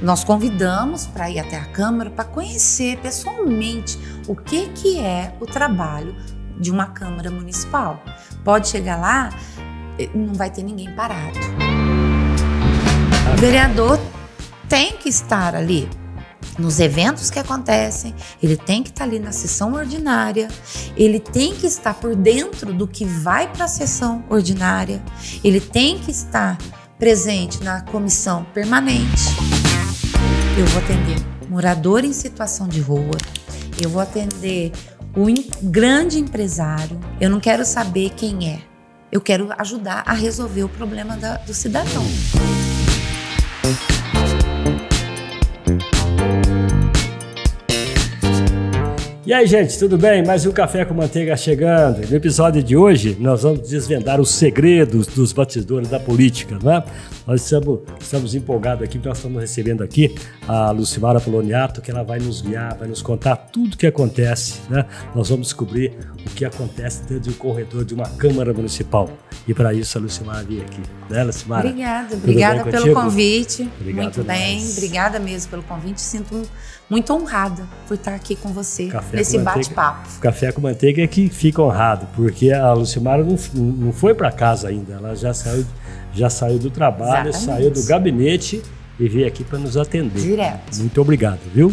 Nós convidamos para ir até a Câmara para conhecer pessoalmente o que, que é o trabalho de uma Câmara Municipal. Pode chegar lá, eh, não vai ter ninguém parado. O vereador tem que estar ali nos eventos que acontecem, ele tem que estar ali na sessão ordinária, ele tem que estar por dentro do que vai para a sessão ordinária, ele tem que estar presente na comissão permanente. Eu vou atender morador em situação de rua, eu vou atender o grande empresário. Eu não quero saber quem é. Eu quero ajudar a resolver o problema da, do cidadão. E aí, gente, tudo bem? Mais um Café com Manteiga chegando. No episódio de hoje, nós vamos desvendar os segredos dos batidores da política, né? Nós estamos, estamos empolgados aqui, porque então nós estamos recebendo aqui a Lucimara Poloniato, que ela vai nos guiar, vai nos contar tudo o que acontece, né? Nós vamos descobrir o que acontece dentro do corredor de uma Câmara Municipal. E para isso, a Lucimara vem aqui. Né, Lucimara? Obrigada, obrigada pelo convite. Obrigado Muito bem, obrigada mesmo pelo convite. Sinto um muito honrada por estar aqui com você café nesse bate-papo. Café com manteiga é que fica honrado, porque a Lucimara não, não foi para casa ainda, ela já saiu, já saiu do trabalho, Exatamente. saiu do gabinete e veio aqui para nos atender. Direto. Muito obrigado, viu?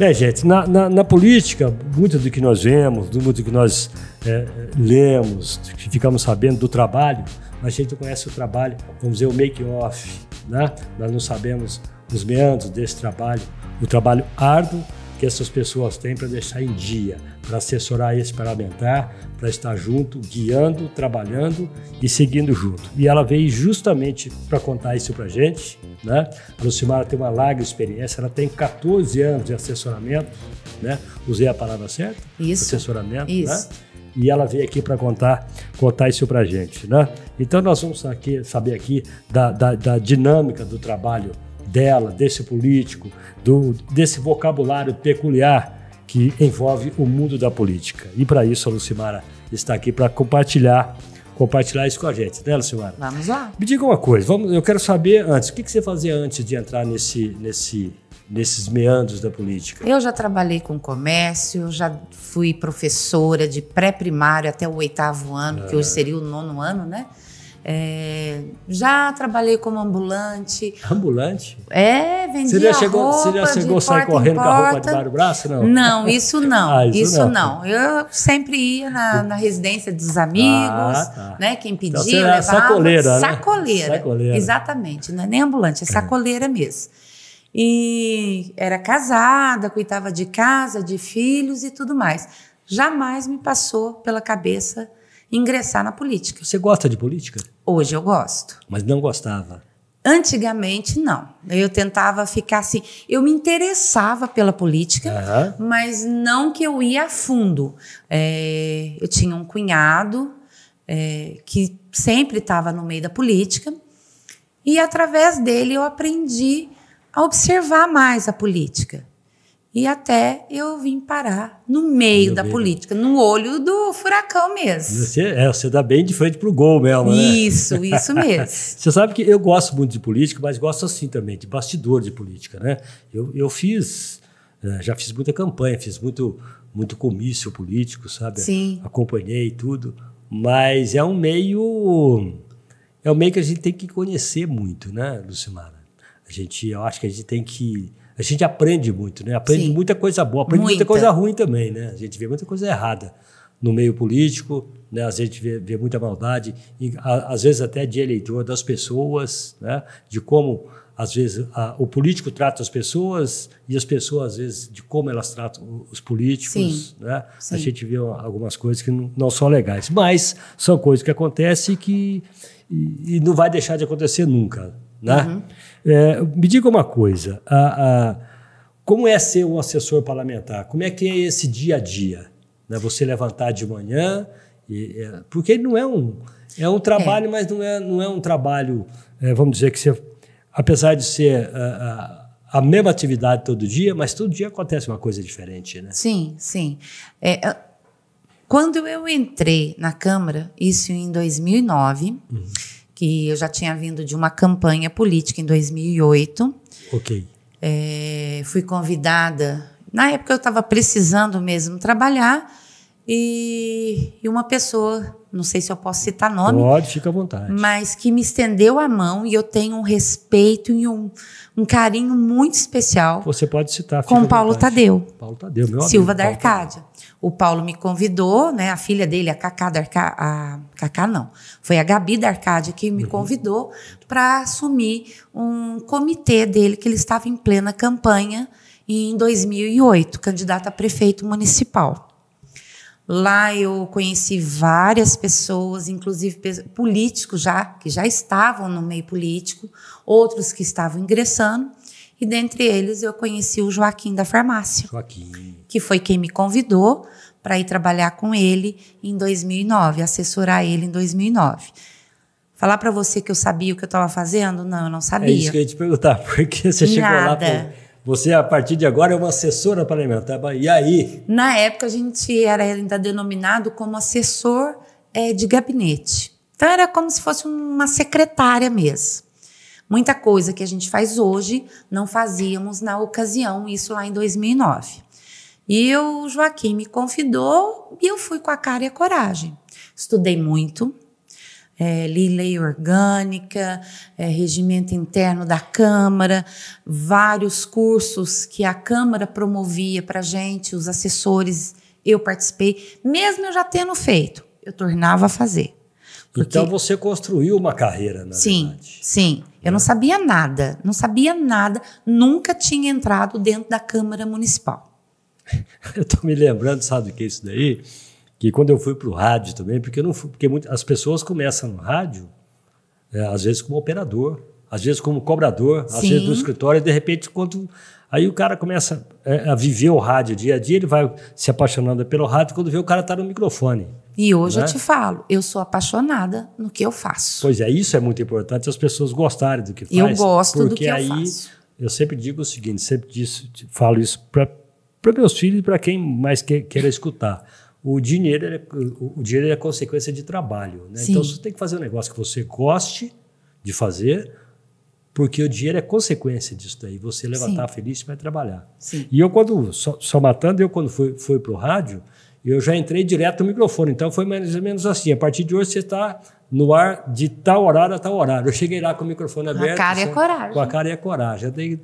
É, gente, na, na, na, política, muito do que nós vemos, do muito do que nós é, é lemos, que ficamos sabendo do trabalho, a gente não conhece o trabalho, vamos dizer, o make-off, né? Nós não sabemos os meandros desse trabalho o trabalho árduo que essas pessoas têm para deixar em dia, para assessorar e experimentar, para estar junto, guiando, trabalhando e seguindo junto. E ela veio justamente para contar isso para a gente. Né? A Lucimara tem uma larga experiência, ela tem 14 anos de assessoramento, né? usei a palavra certa? Isso. Assessoramento, né? isso. Né? e ela veio aqui para contar contar isso para a gente, né? Então nós vamos aqui, saber aqui da, da, da dinâmica do trabalho dela, desse político, do, desse vocabulário peculiar que envolve o mundo da política. E para isso a Lucimara está aqui para compartilhar compartilhar isso com a gente, né, Lucimara? Vamos lá. Me diga uma coisa, vamos, eu quero saber antes, o que, que você fazia antes de entrar nesse, nesse, nesses meandros da política? Eu já trabalhei com comércio, já fui professora de pré-primário até o oitavo ano, ah. que hoje é. seria o nono ano, né? É, já trabalhei como ambulante. Ambulante? É, vendia você já chegou, roupa Você já chegou a sair correndo com a roupa debaixo do braço? Não, não isso não. ah, isso, isso não. não. Eu sempre ia na, na residência dos amigos, ah, tá. né? Quem então, pedia, então, você é levava. Era sacoleira, sacoleira, né? sacoleira. Exatamente, não é nem ambulante, é, é sacoleira mesmo. E era casada, cuidava de casa, de filhos e tudo mais. Jamais me passou pela cabeça ingressar na política. Você gosta de política? Hoje eu gosto. Mas não gostava? Antigamente, não. Eu tentava ficar assim. Eu me interessava pela política, uhum. mas não que eu ia a fundo. É, eu tinha um cunhado é, que sempre estava no meio da política, e através dele eu aprendi a observar mais a política. E até eu vim parar no meio no da meio. política, no olho do furacão mesmo. Você, é, você dá bem de frente pro gol mesmo, né? Isso, isso mesmo. você sabe que eu gosto muito de política, mas gosto assim também, de bastidor de política, né? Eu, eu fiz, é, já fiz muita campanha, fiz muito, muito comício político, sabe? Sim. Acompanhei tudo, mas é um meio... É um meio que a gente tem que conhecer muito, né, Lucimara? A gente, eu acho que a gente tem que a gente aprende muito, né? Aprende Sim. muita coisa boa, aprende muita. muita. coisa ruim também, né? A gente vê muita coisa errada no meio político, né? A gente vê, vê muita maldade, e, a, às vezes até de eleitor das pessoas, né? De como às vezes a, o político trata as pessoas e as pessoas às vezes de como elas tratam os políticos, Sim. né? Sim. A gente vê algumas coisas que não, não, são legais, mas são coisas que acontecem que e, e não vai deixar de acontecer nunca. Né? Uhum. É, me diga uma coisa, a, a, como é ser um assessor parlamentar? Como é que é esse dia a dia? Né? Você levantar de manhã, e, é, porque não é um é um trabalho, é. mas não é não é um trabalho, é, vamos dizer que você, apesar de ser a, a, mesma atividade todo dia, mas todo dia acontece uma coisa diferente, né? Sim, sim. É, quando eu entrei na Câmara, isso em 2009. Uhum que eu já tinha vindo de uma campanha política em 2008. Ok. É, fui convidada. Na época eu estava precisando mesmo trabalhar e, e, uma pessoa, não sei se eu posso citar nome. Pode, fica à vontade. Mas que me estendeu a mão e eu tenho um respeito e um, um carinho muito especial. Você pode citar. Com Paulo Tadeu. Paulo Tadeu, meu Silva amigo, da Paulo Arcádia o Paulo me convidou, né? A filha dele, a Cacá da Arca... a Cacá não, foi a Gabi da Arcádia que me uhum. convidou para assumir um comitê dele que ele estava em plena campanha em 2008, candidata a prefeito municipal. Lá eu conheci várias pessoas, inclusive políticos já, que já estavam no meio político, outros que estavam ingressando, e dentre eles eu conheci o Joaquim da farmácia. Joaquim. Que foi quem me convidou para ir trabalhar com ele em 2009, assessorar ele em 2009. Falar para você que eu sabia o que eu estava fazendo? Não, eu não é sabia. É isso que eu ia te perguntar, porque você chegou lá. Pra... Você, a partir de agora, é uma assessora para alimentar. Tá e aí? Na época, a gente era ainda denominado como assessor é, de gabinete. Então, era como se fosse uma secretária mesmo. Muita coisa que a gente faz hoje não fazíamos na ocasião, isso lá em 2009. E o Joaquim me convidou e eu fui com a cara e a coragem. Estudei muito, é, li lei orgânica, é, regimento interno da Câmara, vários cursos que a Câmara promovia para gente, os assessores, eu participei, mesmo eu já tendo feito, eu tornava a fazer. Porque... Então você construiu uma carreira, na sim, verdade. Sim, eu é. não sabia nada, não sabia nada, nunca tinha entrado dentro da Câmara Municipal. eu estou me lembrando, sabe o que é isso daí? Que quando eu fui para o rádio também, porque eu não fui, porque muito, as pessoas começam no rádio, é, às vezes como operador, às vezes como cobrador, sim. às vezes no escritório, e de repente, quando Aí o cara começa é, a viver o rádio dia a dia, ele vai se apaixonando pelo rádio, quando vê o cara está no microfone. E hoje né? eu te falo, eu sou apaixonada no que eu faço. Pois é, isso é muito importante as pessoas gostarem do que faz. Eu gosto do que aí, eu faço. Eu sempre digo o seguinte, sempre disso, falo isso para meus filhos e para quem mais que, queira escutar. O dinheiro, é, o dinheiro é consequência de trabalho. Né? Então você tem que fazer um negócio que você goste de fazer, porque o dinheiro é consequência disso daí. Você levantar Sim. feliz, você vai trabalhar. Sim. E eu, quando, só, só matando, eu quando fui, fui para o rádio, eu já entrei direto no microfone. Então foi mais ou menos assim: a partir de hoje você está no ar de tal horário a tal horário. Eu cheguei lá com o microfone aberto. Com a cara e a coragem. Com a cara e a coragem. Eu dei,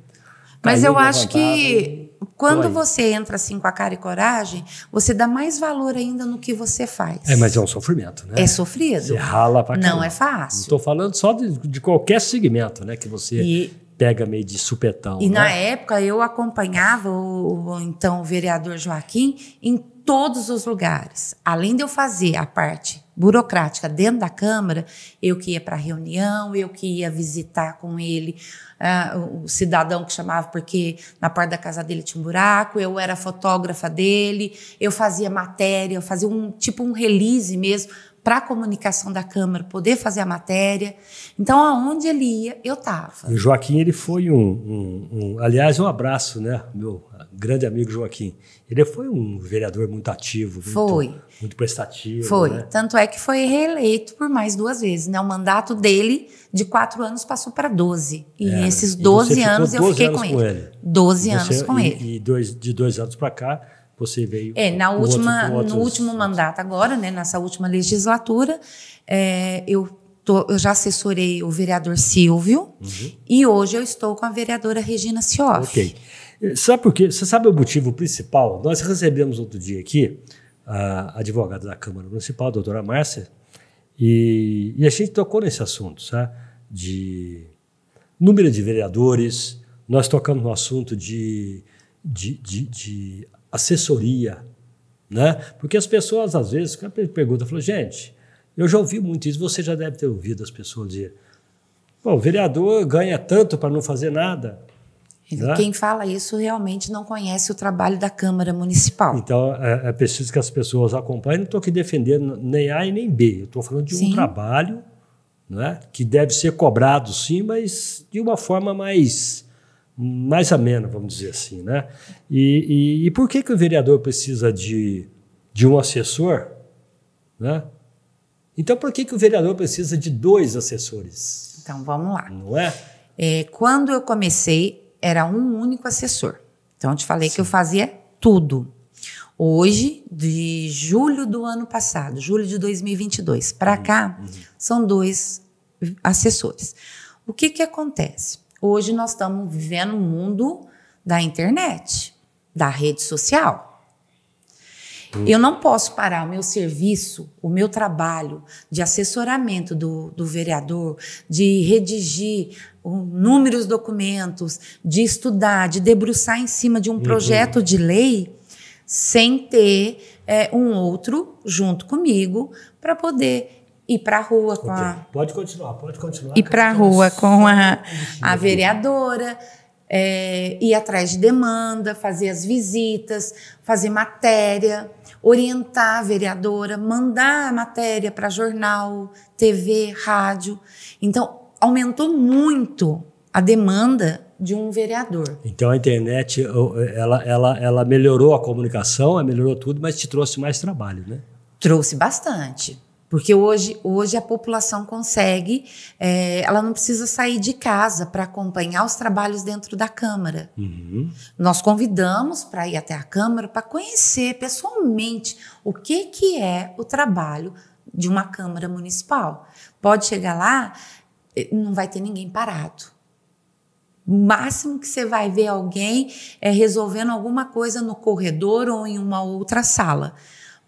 Mas eu acho que quando você entra assim com a cara e coragem, você dá mais valor ainda no que você faz. É, mas é um sofrimento, né? É sofrido. Você rala pra caramba. Não é fácil. Estou falando só de, de, qualquer segmento, né? Que você. E pega meio de supetão. E né? na época eu acompanhava o, o então o vereador Joaquim em todos os lugares. Além de eu fazer a parte burocrática dentro da Câmara, eu que ia para reunião, eu que ia visitar com ele uh, o cidadão que chamava porque na porta da casa dele tinha um buraco, eu era fotógrafa dele, eu fazia matéria, eu fazia um tipo um release mesmo para a comunicação da Câmara poder fazer a matéria. Então, aonde ele ia, eu estava. O Joaquim, ele foi um, um, um, Aliás, um abraço, né? Meu grande amigo Joaquim. Ele foi um vereador muito ativo, foi. muito, prestativo. Foi. Né? Tanto é que foi reeleito por mais duas vezes. Né? O mandato dele, de quatro anos, passou para 12. E é, né? esses 12 anos eu fiquei anos com, ele. Com ele. 12 você, anos com e, ele. E dois, de dois anos para cá você veio. É, na última, outros, no último mandato agora, né, nessa última legislatura, é, eu, tô, eu já assessorei o vereador Silvio uhum. e hoje eu estou com a vereadora Regina Cioff. Ok. Sabe por quê? Você sabe o motivo principal? Nós recebemos outro dia aqui a advogada da Câmara Municipal, a doutora Márcia, e, e a gente tocou nesse assunto, sabe? De número de vereadores, nós tocamos no assunto de, de, de, de assessoria, né? Porque as pessoas, às vezes, perguntam, falam, gente, eu já ouvi muito isso, você já deve ter ouvido as pessoas dizer, Bom, o vereador ganha tanto para não fazer nada. Né? Quem fala isso realmente não conhece o trabalho da Câmara Municipal. Então, é, é preciso que as pessoas acompanhem. Não estou aqui defendendo nem A e nem B. Estou falando de sim. um trabalho né, que deve ser cobrado, sim, mas de uma forma mais mais amena, vamos dizer assim, né? E, e, e por que, que o vereador precisa de, de um assessor, né? Então, por que, que o vereador precisa de dois assessores? Então, vamos lá. Não é? é quando eu comecei, era um único assessor. Então, eu te falei Sim. que eu fazia tudo. Hoje, de julho do ano passado, julho de 2022 para uhum, cá, uhum. são dois assessores. O que, que acontece? Hoje nós estamos vivendo um mundo da internet, da rede social. Eu não posso parar o meu serviço, o meu trabalho de assessoramento do, do vereador, de redigir um, números documentos, de estudar, de debruçar em cima de um uhum. projeto de lei, sem ter é, um outro junto comigo para poder ir para a rua com okay. a. Pode continuar, pode continuar. e para a rua com a, a vereadora, é, ir atrás de demanda, fazer as visitas, fazer matéria, orientar a vereadora, mandar a matéria para jornal, TV, rádio. Então, aumentou muito a demanda de um vereador. Então a internet, ela, ela, ela melhorou a comunicação, melhorou tudo, mas te trouxe mais trabalho, né? Trouxe bastante. Porque hoje, hoje a população consegue, é, ela não precisa sair de casa para acompanhar os trabalhos dentro da Câmara. Uhum. Nós convidamos para ir até a Câmara para conhecer pessoalmente o que, que é o trabalho de uma Câmara Municipal. Pode chegar lá, eh, não vai ter ninguém parado máximo que você vai ver alguém é resolvendo alguma coisa no corredor ou em uma outra sala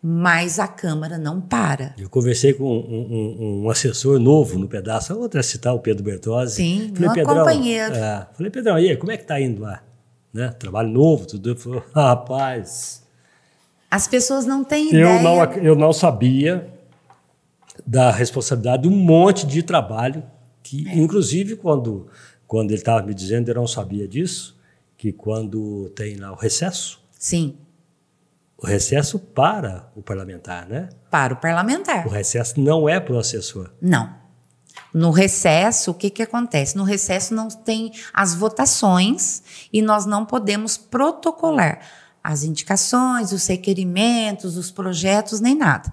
mas a Câmara não para. Eu conversei com um, um, um assessor novo no pedaço, outra é citar o Pedro Bertozzi. Sim, falei, meu Pedrão, companheiro. É, falei, Pedrão, e aí, como é que está indo lá? Né? Trabalho novo, tudo. Eu falei, rapaz... As pessoas não têm eu ideia. Não, eu não sabia da responsabilidade de um monte de trabalho que, é. inclusive, quando, quando ele estava me dizendo, eu não sabia disso, que quando tem lá o recesso... Sim o recesso para o parlamentar, né? Para o parlamentar. O recesso não é para o assessor. Não. No recesso, o que, que acontece? No recesso não tem as votações e nós não podemos protocolar as indicações, os requerimentos, os projetos, nem nada.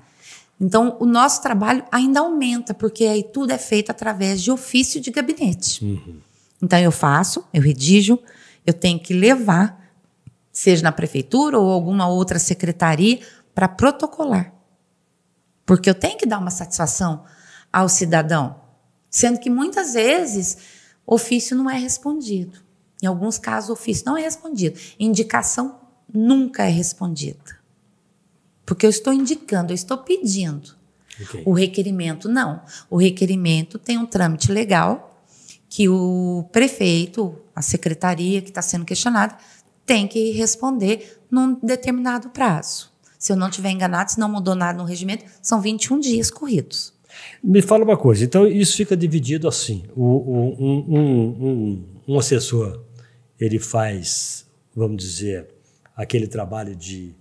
Então, o nosso trabalho ainda aumenta, porque aí tudo é feito através de ofício de gabinete. Uhum. Então, eu faço, eu redijo, eu tenho que levar seja na prefeitura ou alguma outra secretaria, para protocolar. Porque eu tenho que dar uma satisfação ao cidadão, sendo que muitas vezes ofício não é respondido. Em alguns casos, ofício não é respondido. Indicação nunca é respondida. Porque eu estou indicando, eu estou pedindo. Okay. O requerimento, não. O requerimento tem um trâmite legal que o prefeito, a secretaria que está sendo questionada, tem que responder num determinado prazo. Se eu não tiver enganado, se não mudou nada no regimento, são 21 dias corridos. Me fala uma coisa, então isso fica dividido assim: o, o, um, um, um, um assessor ele faz, vamos dizer, aquele trabalho de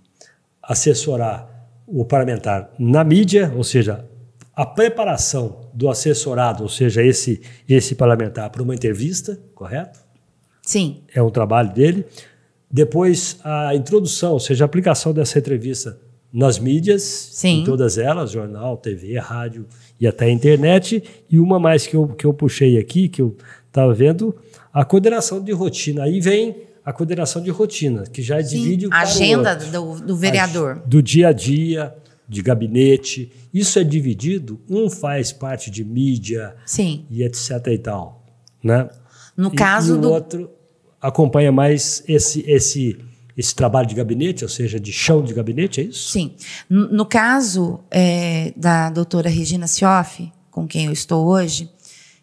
assessorar o parlamentar na mídia, ou seja, a preparação do assessorado, ou seja, esse, esse parlamentar para uma entrevista, correto? Sim. É um trabalho dele. Depois, a introdução, ou seja, a aplicação dessa entrevista nas mídias, Sim. em todas elas, jornal, TV, rádio e até a internet. E uma mais que eu, que eu puxei aqui, que eu estava vendo, a coordenação de rotina. Aí vem a coordenação de rotina, que já é Sim. divide o A agenda do, do vereador. do dia a dia, de gabinete. Isso é dividido, um faz parte de mídia Sim. e etc e tal. Né? No e, caso e do... Outro, acompanha mais esse, esse, esse trabalho de gabinete, ou seja, de chão de gabinete, é isso? Sim. No caso é, da doutora Regina Cioff, com quem eu estou hoje,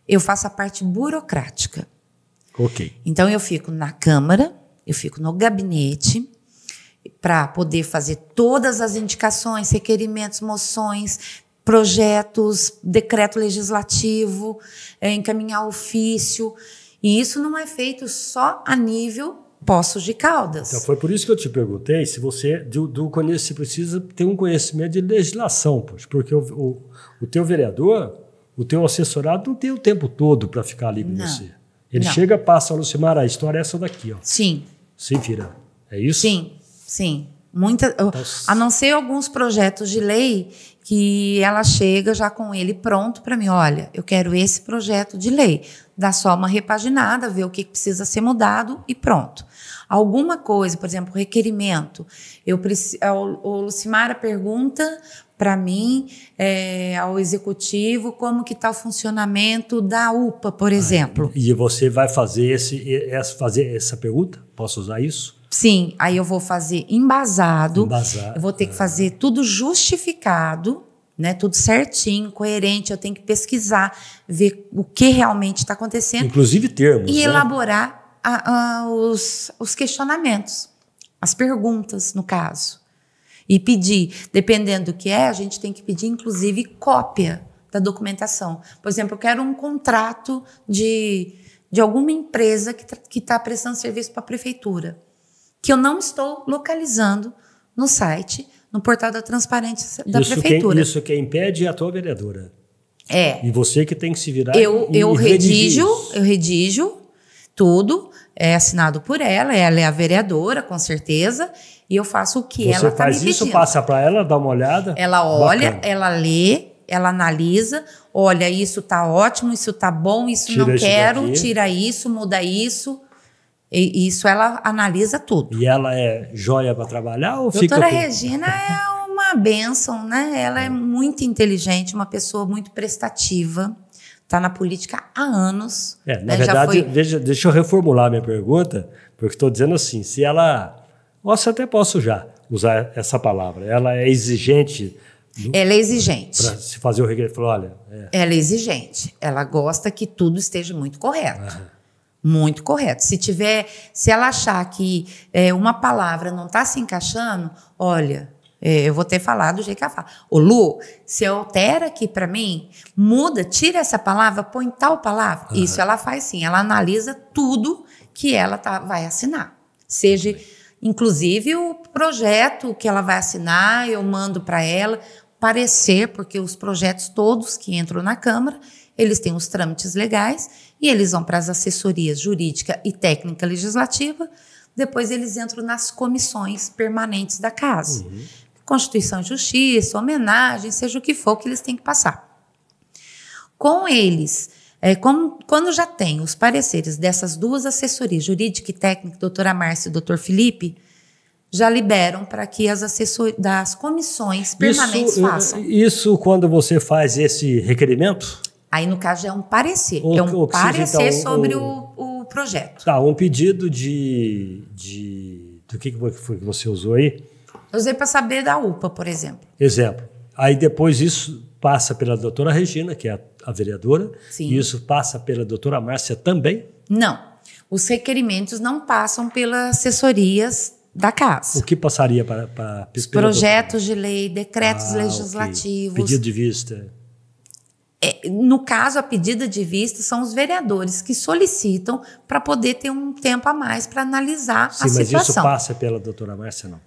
eu faço a parte burocrática. Ok. Então eu fico na Câmara, eu fico no gabinete para poder fazer todas as indicações, requerimentos, moções, projetos, decreto legislativo, é, encaminhar ofício. E isso não é feito só a nível Poços de Caldas. Então, foi por isso que eu te perguntei se você do, do se precisa ter um conhecimento de legislação, poxa, porque o, o, o teu vereador, o teu assessorado não tem o tempo todo para ficar ali com não, você. Ele não. chega, passa, Lucimar, a história é essa daqui, ó. Sim. Se vira. É isso? Sim, sim. Muita, a não ser alguns projetos de lei que ela chega já com ele pronto para mim. Olha, eu quero esse projeto de lei. Dá só uma repaginada, ver o que precisa ser mudado e pronto. Alguma coisa, por exemplo, requerimento. Eu preciso, o Lucimara pergunta para mim, é, ao executivo, como que está o funcionamento da UPA, por exemplo. Ah, e você vai fazer, esse, fazer essa pergunta? Posso usar isso? Sim, aí eu vou fazer embasado, embasado eu vou ter que fazer tudo justificado, né? Tudo certinho, coerente. Eu tenho que pesquisar, ver o que realmente está acontecendo. Inclusive termos. E né? elaborar a, a, os, os questionamentos, as perguntas, no caso. E pedir, dependendo do que é, a gente tem que pedir, inclusive, cópia da documentação. Por exemplo, eu quero um contrato de, de alguma empresa que está prestando serviço para a prefeitura que eu não estou localizando no site, no portal da transparência da isso é- prefeitura. Quem, isso que é impede a tua vereadora. É. E você que tem que se virar. Eu, e, eu e eu redijo tudo, é assinado por ela, ela é a vereadora, com certeza, e eu faço o que você ela está faz me pedindo. isso, passa para ela, dá uma olhada. Ela olha, Bacana. ela lê, ela analisa, olha, isso tá ótimo, isso tá bom, isso tira não quero, daqui. tira isso, muda isso. E isso ela analisa tudo. E ela é joia para trabalhar ou Doutora fica... Doutora Regina é uma benção, né? Ela é, é muito inteligente, uma pessoa muito prestativa. Está na política há anos. É, na né? verdade, foi... deixa, deixa eu reformular minha pergunta, porque estou dizendo assim, se ela... Nossa, até posso já usar essa palavra. Ela é exigente ela é exigente. Para se fazer o regresso, olha. É. Ela é exigente. Ela gosta que tudo esteja muito correto. Ah muito correto. Se tiver, se ela achar que é, uma palavra não está se encaixando, olha, é, eu vou ter falado do jeito que ela fala. Ô Lu, se altera aqui para mim, muda, tira essa palavra, põe tal palavra. Uhum. Isso ela faz sim, ela analisa tudo que ela tá, vai assinar. Seja, inclusive, o projeto que ela vai assinar, eu mando para ela parecer, porque os projetos todos que entram na Câmara, eles têm os trâmites legais e eles vão para as assessorias jurídica e técnica legislativa, depois eles entram nas comissões permanentes da casa. Uhum. Constituição e Justiça, homenagem, seja o que for que eles têm que passar. Com eles, é, quando já tem os pareceres dessas duas assessorias, jurídica e técnica, doutora Márcia e doutor Felipe, já liberam para que as assessorias das comissões permanentes isso, é, façam. Isso quando você faz esse requerimento? Aí, no caso, é um parecer. é um parecer seja, então, sobre o, o, projeto. Tá, um pedido de. de do que, que foi que você usou aí? Eu usei para saber da UPA, por exemplo. Exemplo. Aí depois isso passa pela doutora Regina, que é a, a vereadora, Sim. e isso passa pela doutora Márcia também? Não. Os requerimentos não passam pelas assessorias da casa. O que passaria para. para Os projetos de lei, decretos ah, legislativos. Okay. Pedido de vista. É, no caso, a pedida de vista são os vereadores que solicitam para poder ter um tempo a mais para analisar Sim, a situação. Sim, mas isso passa pela doutora Márcia, não?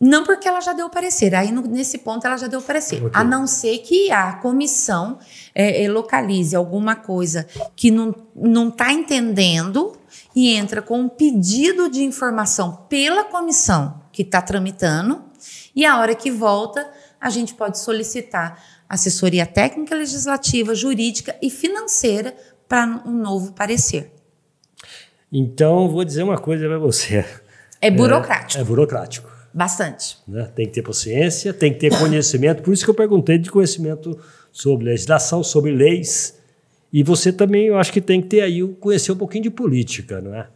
Não porque ela já deu parecer, aí no, nesse ponto ela já deu parecer. Okay. A não ser que a comissão é, é localize alguma coisa que não está entendendo e entra com um pedido de informação pela comissão que está tramitando, e a hora que volta, a gente pode solicitar assessoria técnica, legislativa, jurídica e financeira para um novo parecer. Então, vou dizer uma coisa para você. É burocrático. É, é burocrático. Bastante. Né? Tem que ter paciência, tem que ter conhecimento. Por isso que eu perguntei de conhecimento sobre legislação, sobre leis. E você também, eu acho que tem que ter aí, conhecer um pouquinho de política, não é?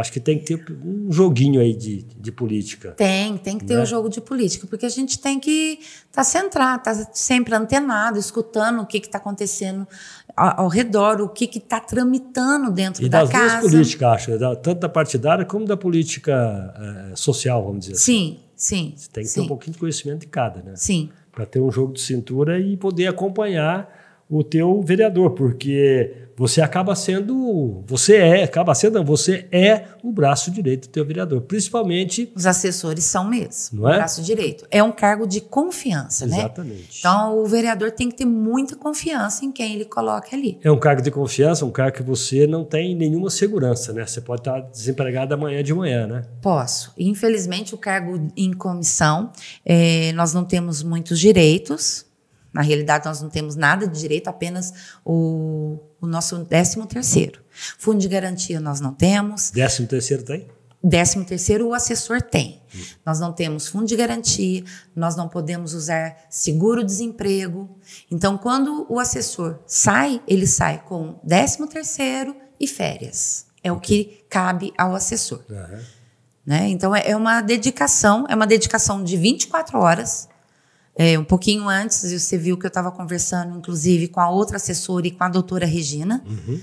Acho que tem que ter um joguinho aí de, de política. Tem, tem que ter né? um jogo de política, porque a gente tem que estar tá centrado, estar tá sempre antenado, escutando o que está acontecendo ao, ao, redor, o que está tramitando dentro e da das casa. das duas políticas, acho, tanto da partidária como da política é, social, vamos dizer sim, assim. Sim, sim. Você tem que sim. ter um pouquinho de conhecimento de cada, né? Sim. Para ter um jogo de cintura e poder acompanhar o teu vereador, porque você acaba sendo, você é, acaba sendo, você é o braço direito do teu vereador, principalmente... Os assessores são mesmo, não é? o braço direito. É um cargo de confiança, né? Exatamente. né? Então, o vereador tem que ter muita confiança em quem ele coloca ali. É um cargo de confiança, um cargo que você não tem nenhuma segurança, né? Você pode estar desempregado amanhã de manhã, né? Posso. Infelizmente, o cargo em comissão, é, nós não temos muitos direitos, na realidade, nós não temos nada de direito, apenas o, o nosso 13 terceiro. Fundo de garantia nós não temos. 13 terceiro tem? 13 terceiro o assessor tem. Hum. Nós não temos fundo de garantia, nós não podemos usar seguro-desemprego. Então, quando o assessor sai, ele sai com 13 terceiro e férias. É o que cabe ao assessor. Uhum. Né? Então, é, é uma dedicação, é uma dedicação de 24 horas, é, um pouquinho antes, você viu que eu estava conversando, inclusive, com a outra assessora e com a doutora Regina. Uhum.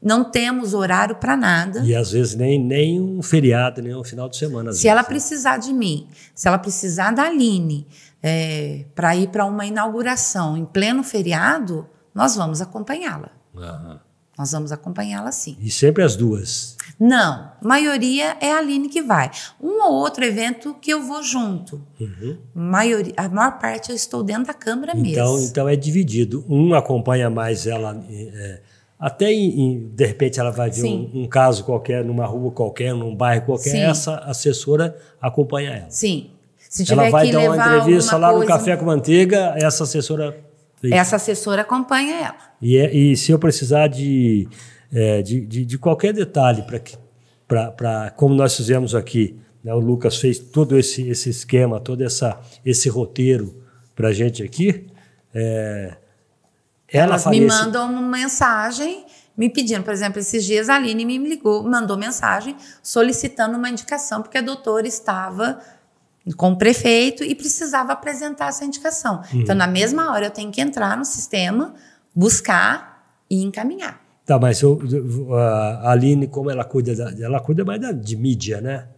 Não temos horário para nada. E às vezes nem, nem um feriado, nem um final de semana. Se vezes, ela né? precisar de mim, se ela precisar da Aline é, para ir para uma inauguração em pleno feriado, nós vamos acompanhá-la. Uhum. Nós vamos acompanhá-la sim. E sempre as duas? Não, a maioria é a Aline que vai. Um ou outro evento que eu vou junto. Uhum. Maioria, a maior parte eu estou dentro da câmara então, mesmo. Então é dividido. Um acompanha mais ela. É, até em, de repente ela vai ver um, um, caso qualquer, numa rua qualquer, num bairro qualquer, sim. essa assessora acompanha ela. Sim. Se tiver ela vai dar uma entrevista lá coisa... no Café com Manteiga, essa assessora Perfeito. É essa assessora acompanha ela. E, é, e se eu precisar de, é, de, de, de, qualquer detalhe para que para como nós fizemos aqui, né, o Lucas fez todo esse, esse esquema, todo essa, esse roteiro para gente aqui. É, ela Elas me mandam uma mensagem me pedindo, por exemplo, esses dias a Aline me ligou, mandou mensagem solicitando uma indicação, porque a doutora estava com o prefeito e precisava apresentar essa indicação. Uhum. Então, na mesma hora, eu tenho que entrar no sistema, buscar e encaminhar. Tá, mas eu, a Aline, como ela cuida, da, ela cuida mais da, de mídia, né?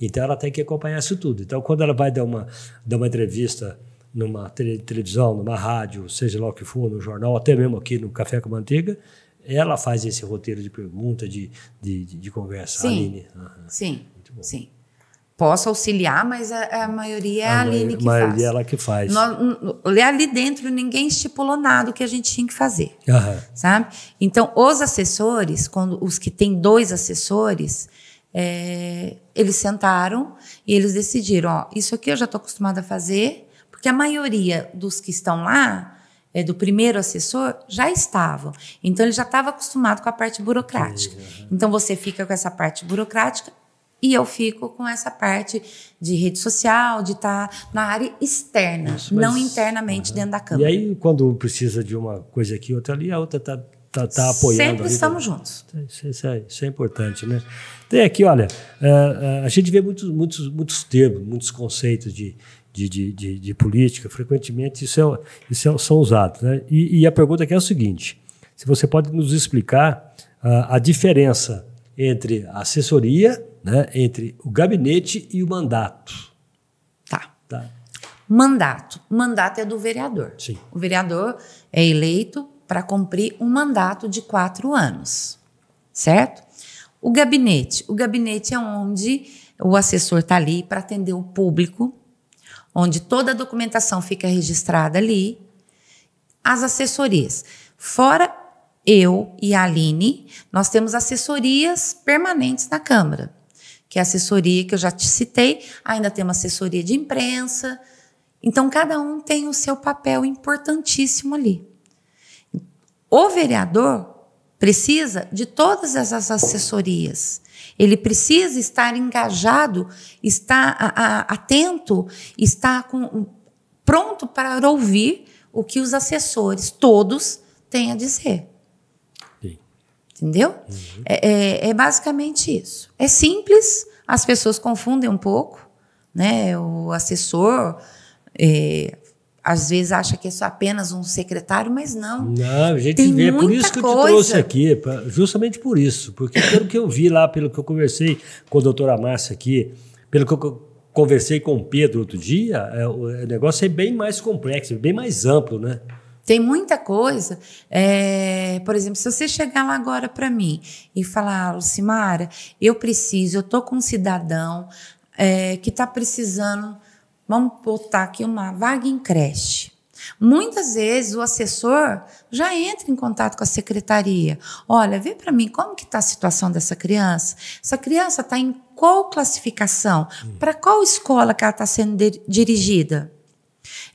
Então, ela tem que acompanhar isso tudo. Então, quando ela vai dar uma, dar uma entrevista numa tele, televisão, numa rádio, seja lá o que for, no jornal, até mesmo aqui no Café com Manteiga, ela faz esse roteiro de pergunta, de, de, de, de conversa. Sim, Aline. Uhum. sim, sim posso auxiliar, mas a, a maioria é a, a Aline que faz. A maioria é ela que faz. Nós, ali dentro, ninguém estipulou nada o que a gente tinha que fazer, uhum. sabe? Então, os assessores, quando os que têm dois assessores, é, eles sentaram e eles decidiram, ó, isso aqui eu já estou acostumada a fazer, porque a maioria dos que estão lá, é, do primeiro assessor, já estavam. Então, ele já estava acostumado com a parte burocrática. Então, você fica com essa parte burocrática e eu fico com essa parte de rede social, de estar tá na área externa, Isso, mas, não internamente dentro da Câmara. E aí, quando precisa de uma coisa aqui, outra ali, a outra está tá, tá apoiando. Sempre ali, né? estamos tá... juntos. Isso, é, é, isso, é, isso, é, importante, né? Tem aqui, olha, uh, uh, a gente vê muitos, muitos, muitos termos, muitos conceitos de, de, de, de, de política, frequentemente isso, é, isso é, são usados. Né? E, e, a pergunta aqui é o seguinte, se você pode nos explicar uh, a diferença entre assessoria né, entre o gabinete e o mandato. Tá. tá. Mandato. Mandato é do vereador. Sim. O vereador é eleito para cumprir um mandato de quatro anos, certo? O gabinete. O gabinete é onde o assessor está ali para atender o público, onde toda a documentação fica registrada ali. As assessorias. Fora eu e a Aline, nós temos assessorias permanentes na Câmara que é a assessoria que eu já te citei, ainda tem uma assessoria de imprensa. Então, cada um tem o seu papel importantíssimo ali. O vereador precisa de todas essas assessorias. Ele precisa estar engajado, estar a, a, atento, estar com, pronto para ouvir o que os assessores, todos, têm a dizer. Entendeu? Uhum. É, é, é, basicamente isso. É simples, as pessoas confundem um pouco, né? O assessor é, às vezes acha que é só apenas um secretário, mas não. Não, a gente Tem vê. É por isso que coisa. eu te trouxe aqui, justamente por isso. Porque pelo que eu vi lá, pelo que eu conversei com a doutora Márcia aqui, pelo que eu conversei com o Pedro outro dia, é, é, o negócio é bem mais complexo, bem mais amplo, né? Tem muita coisa, é, por exemplo, se você chegar lá agora para mim e falar, ah, Lucimara, eu preciso, eu tô com um cidadão é, que está precisando, vamos botar aqui uma vaga em creche. Muitas vezes o assessor já entra em contato com a secretaria. Olha, vê para mim como que está a situação dessa criança. Essa criança está em qual classificação? Para qual escola que ela está sendo dirigida?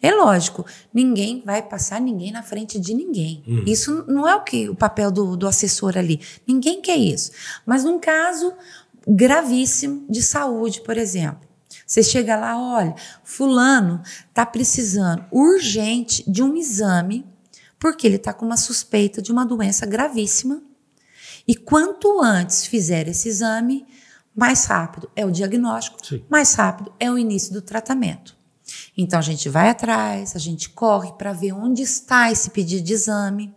É lógico, ninguém vai passar ninguém na frente de ninguém. Uhum. Isso não é o que o papel do, do assessor ali. Ninguém quer isso. Mas num caso gravíssimo de saúde, por exemplo. Você chega lá, olha, fulano está precisando urgente de um exame porque ele está com uma suspeita de uma doença gravíssima. E quanto antes fizer esse exame, mais rápido é o diagnóstico, Sim. mais rápido é o início do tratamento. Então a gente vai atrás, a gente corre para ver onde está esse pedido de exame.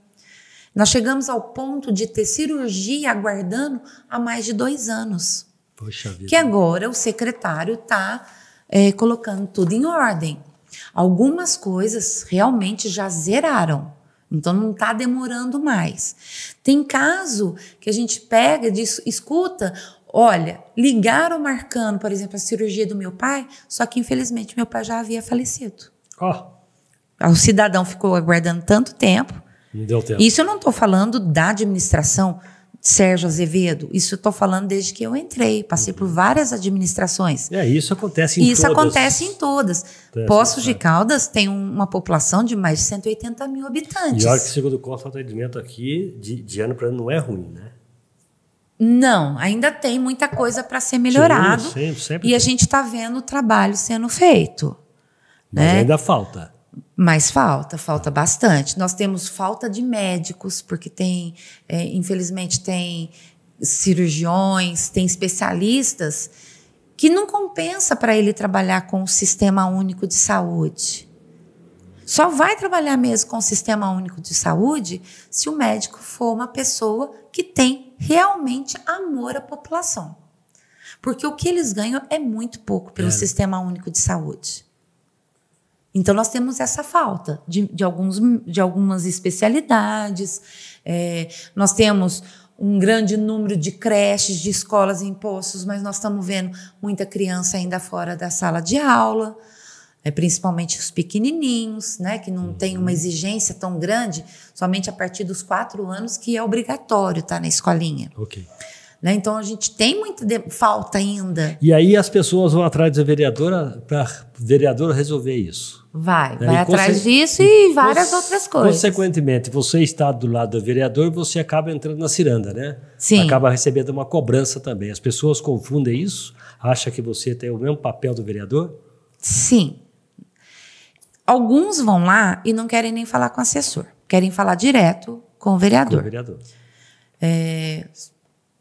Nós chegamos ao ponto de ter cirurgia aguardando há mais de dois anos. Poxa vida. Que agora o secretário está é, colocando tudo em ordem. Algumas coisas realmente já zeraram. Então não está demorando mais. Tem caso que a gente pega, diz, escuta, Olha, ligaram marcando, por exemplo, a cirurgia do meu pai, só que infelizmente meu pai já havia falecido. Ó. Oh. O cidadão ficou aguardando tanto tempo. Não deu tempo. Isso eu não estou falando da administração Sérgio Azevedo. Isso eu estou falando desde que eu entrei. Passei uhum. por várias administrações. É, isso acontece em isso todas. Isso acontece em todas. Acontece, Poços é. de Caldas tem uma população de mais de 180 mil habitantes. E olha que segundo o Costa, o atendimento aqui de, de ano para ano não é ruim, né? Não, ainda tem muita coisa para ser melhorado. Sim, sim, sempre. E a gente está vendo o trabalho sendo feito. Né? Mas né? ainda falta. Mas falta, falta bastante. Nós temos falta de médicos, porque tem, é, infelizmente, tem cirurgiões, tem especialistas que não compensa para ele trabalhar com o Sistema Único de Saúde. Só vai trabalhar mesmo com o Sistema Único de Saúde se o médico for uma pessoa que tem realmente amor à população. Porque o que eles ganham é muito pouco pelo é. Sistema Único de Saúde. Então, nós temos essa falta de, de alguns, de algumas especialidades, é, nós temos um grande número de creches, de escolas em postos, mas nós estamos vendo muita criança ainda fora da sala de aula né, principalmente os pequenininhos, né, que não tem uma uhum. exigência tão grande, somente a partir dos quatro anos que é obrigatório estar tá, na escolinha. Ok. Né, então a gente tem muita falta ainda. E aí as pessoas vão atrás da vereadora para vereadora resolver isso. Vai, né? vai e atrás disso e, várias outras coisas. Consequentemente, você está do lado do vereador, você acaba entrando na ciranda, né? Sim. Acaba recebendo uma cobrança também. As pessoas confundem isso, acham que você tem o mesmo papel do vereador? Sim alguns vão lá e não querem nem falar com o assessor, querem falar direto com o vereador. Com o vereador. É,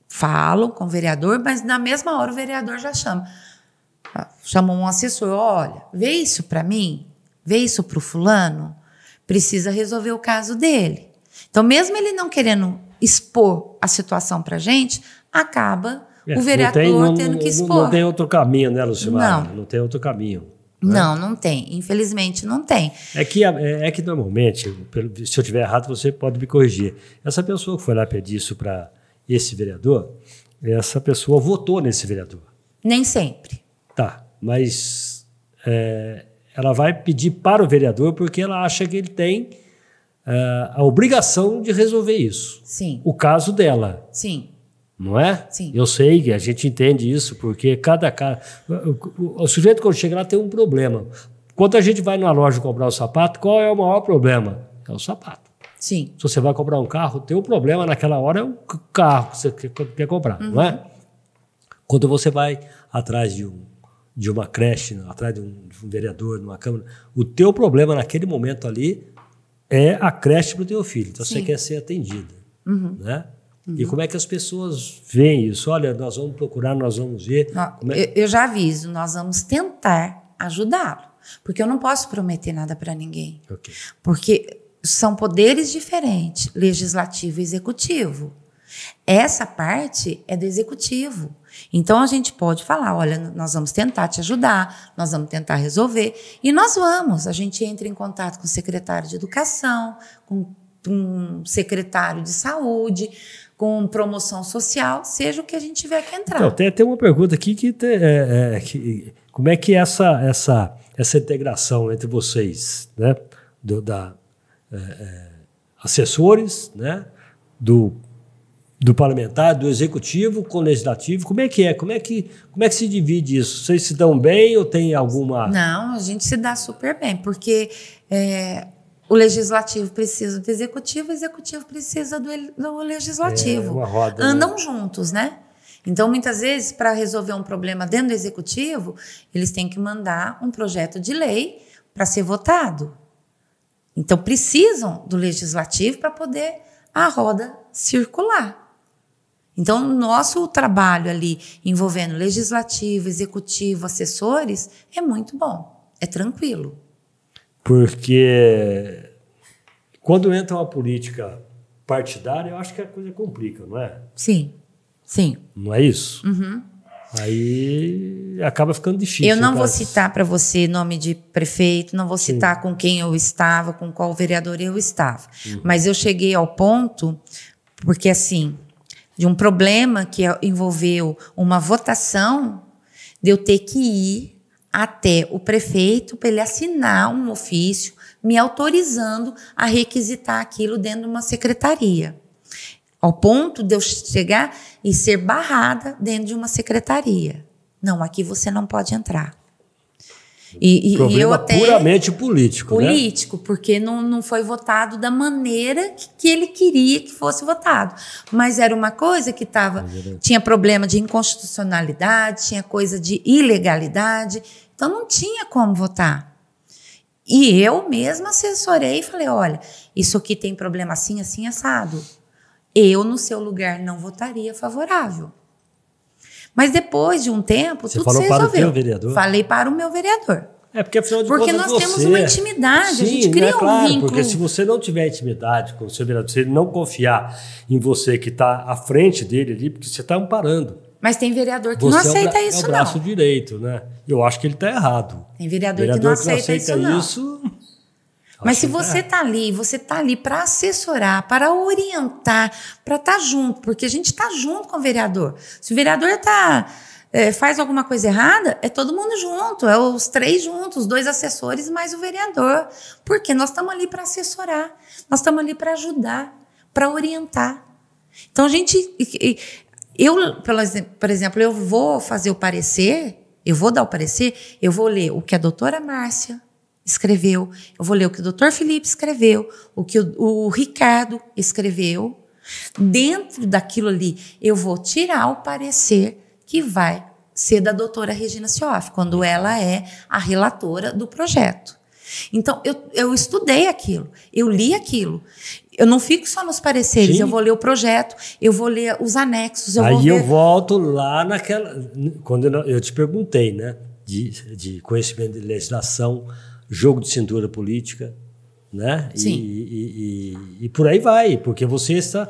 falam com o vereador, mas na mesma hora o vereador já chama. Ah, chama um assessor, olha, vê isso para mim, vê isso para o fulano, precisa resolver o caso dele. Então, mesmo ele não querendo expor a situação para gente, acaba é, o vereador não tem, não, tendo que expor. Né, não, não tem outro caminho, né, Lucimar? Não. não tem outro caminho. Né? Não, não tem. Infelizmente, não tem. É que, é, é que normalmente, se eu tiver errado, você pode me corrigir. Essa pessoa que foi lá pedir isso para esse vereador, essa pessoa votou nesse vereador. Nem sempre. Tá, mas é, ela vai pedir para o vereador porque ela acha que ele tem é, a obrigação de resolver isso. Sim. O caso dela. Sim não é? Sim. Eu sei que a gente entende isso, porque cada cara. O, o, o, sujeito, quando chega lá, tem um problema. Quando a gente vai na loja comprar o um sapato, qual é o maior problema? É o sapato. Sim. Se você vai comprar um carro, tem um problema naquela hora é o carro que você quer, quer comprar, uhum. não é? Uhum. Quando você vai atrás de, um, de uma creche, atrás de um, de um vereador, de uma câmara, o teu problema naquele momento ali é a creche para o teu filho. Então Sim. você quer ser atendida, uhum. né? Uhum. E como é que as pessoas veem isso? Olha, nós vamos procurar, nós vamos ver. Não, é... eu, eu já aviso, nós vamos tentar ajudá-lo. Porque eu não posso prometer nada para ninguém. Okay. Porque são poderes diferentes legislativo e executivo. Essa parte é do executivo. Então a gente pode falar: olha, nós vamos tentar te ajudar, nós vamos tentar resolver. E nós vamos. A gente entra em contato com o secretário de educação, com um secretário de saúde com promoção social, seja o que a gente tiver que entrar. Então, tem até uma pergunta aqui que, te, é, é, que, como é que é essa essa essa integração entre vocês, né, do, da é, é, assessores, né, do do parlamentar, do executivo com o legislativo? Como é que é? Como é que, como é que se divide isso? Vocês se dão bem ou tem alguma. Não, a gente se dá super bem, porque é, o legislativo precisa do executivo, o executivo precisa do, do legislativo. É roda, né? Andam né? juntos, né? Então, muitas vezes, para resolver um problema dentro do executivo, eles têm que mandar um projeto de lei para ser votado. Então, precisam do legislativo para poder a roda circular. Então, nosso trabalho ali envolvendo legislativo, executivo, assessores é muito bom, é tranquilo. Porque quando entra uma política partidária, eu acho que a coisa complica, não é? Sim, sim. Não é isso? Uhum. Aí acaba ficando difícil. Eu não né? vou citar para você nome de prefeito, não vou citar Sim. com quem eu estava, com qual vereador eu estava. Uhum. Mas eu cheguei ao ponto, porque assim, de um problema que envolveu uma votação, de eu ter que ir até o prefeito para ele assinar um ofício me autorizando a requisitar aquilo dentro de uma secretaria. Ao ponto de eu chegar e ser barrada dentro de uma secretaria. Não, aqui você não pode entrar. E, e, Problema e eu até, puramente político. Né? Político, né? porque não, não foi votado da maneira que, que, ele queria que fosse votado. Mas era uma coisa que estava. Tinha problema de inconstitucionalidade, tinha coisa de ilegalidade. Então não tinha como votar. E eu mesma assessorei e falei: olha, isso aqui tem problema assim, assim, assado. Eu, no seu lugar, não votaria favorável. Mas depois de um tempo, você tudo falou se resolveu. Para o vereador. Falei para o meu vereador. É porque afinal de porque contas. Porque nós você... temos uma intimidade, Sim, a gente cria né, um vínculo. Porque se você não tiver intimidade com o seu vereador, se ele não confiar em você que está à frente dele ali, porque você está amparando. Mas tem vereador que você não é aceita é isso, não. É o braço não. direito, né? Eu acho que ele está errado. Tem vereador, vereador que, não, que não aceita, aceita isso, isso, mas se você tá ali, você tá ali para assessorar, para orientar, para estar tá junto, porque a gente está junto com o vereador. Se o vereador tá é, faz alguma coisa errada, é todo mundo junto, é os três juntos, os dois assessores mais o vereador. Porque nós estamos ali para assessorar, nós estamos ali para ajudar, para orientar. Então a gente eu, por exemplo, eu vou fazer o parecer, eu vou dar o parecer, eu vou ler o que a doutora Márcia escreveu, eu vou ler o que o doutor Felipe escreveu, o que o, o Ricardo escreveu. Dentro daquilo ali, eu vou tirar o parecer que vai ser da doutora Regina Sioff, quando ela é a relatora do projeto. Então, eu, eu estudei aquilo, eu li aquilo. Eu não fico só nos pareceres, Sim. eu vou ler o projeto, eu vou ler os anexos. Eu Aí vou ver... eu volto lá naquela. Quando eu te perguntei, né? De, de conhecimento de legislação, jogo de cintura política, né? Sim. E, e, e, e, por aí vai, porque você está.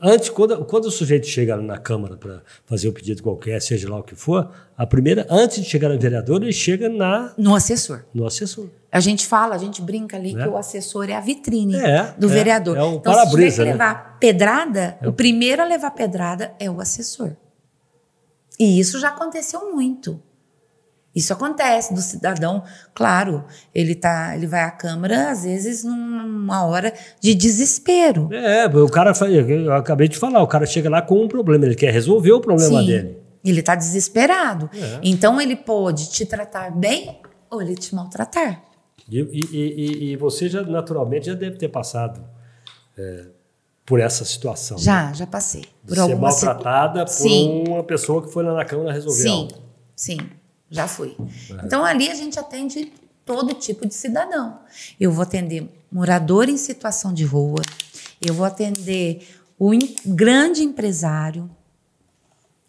Antes, quando, quando o sujeito chega na Câmara para fazer o um pedido qualquer, seja lá o que for, a primeira, antes de chegar no vereador, ele chega na. No assessor. No assessor. A gente fala, a gente brinca ali né? que o assessor é a vitrine é, do é, vereador. É um então, se tiver que né? levar pedrada, é o primeiro a levar pedrada é o assessor. E isso já aconteceu muito. Isso acontece do cidadão, claro, ele tá, ele vai à Câmara às vezes numa hora de desespero. É, o cara, eu acabei de falar, o cara chega lá com um problema, ele quer resolver o problema Sim, dele. Ele está desesperado. É. Então ele pode te tratar bem ou ele te maltratar. E, e, e, e você já naturalmente já deve ter passado é, por essa situação. Já, né? já passei. Por De ser maltratada situ... por Sim. uma pessoa que foi lá na Câmara resolver Sim. algo. Sim já fui. É. Então ali a gente atende todo tipo de cidadão. Eu vou atender morador em situação de rua, eu vou atender o grande empresário,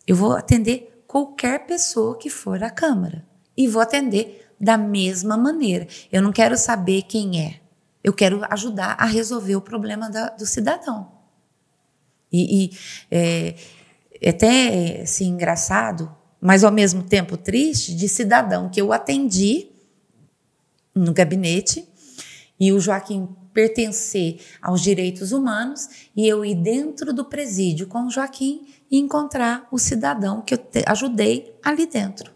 eu vou atender qualquer pessoa que for à Câmara e vou atender da mesma maneira. Eu não quero saber quem é, eu quero ajudar a resolver o problema da, do cidadão. E, e é, é até assim, engraçado mas ao mesmo tempo triste, de cidadão que eu atendi no gabinete e o Joaquim pertencer aos direitos humanos e eu ir dentro do presídio com o Joaquim e encontrar o cidadão que eu ajudei ali dentro,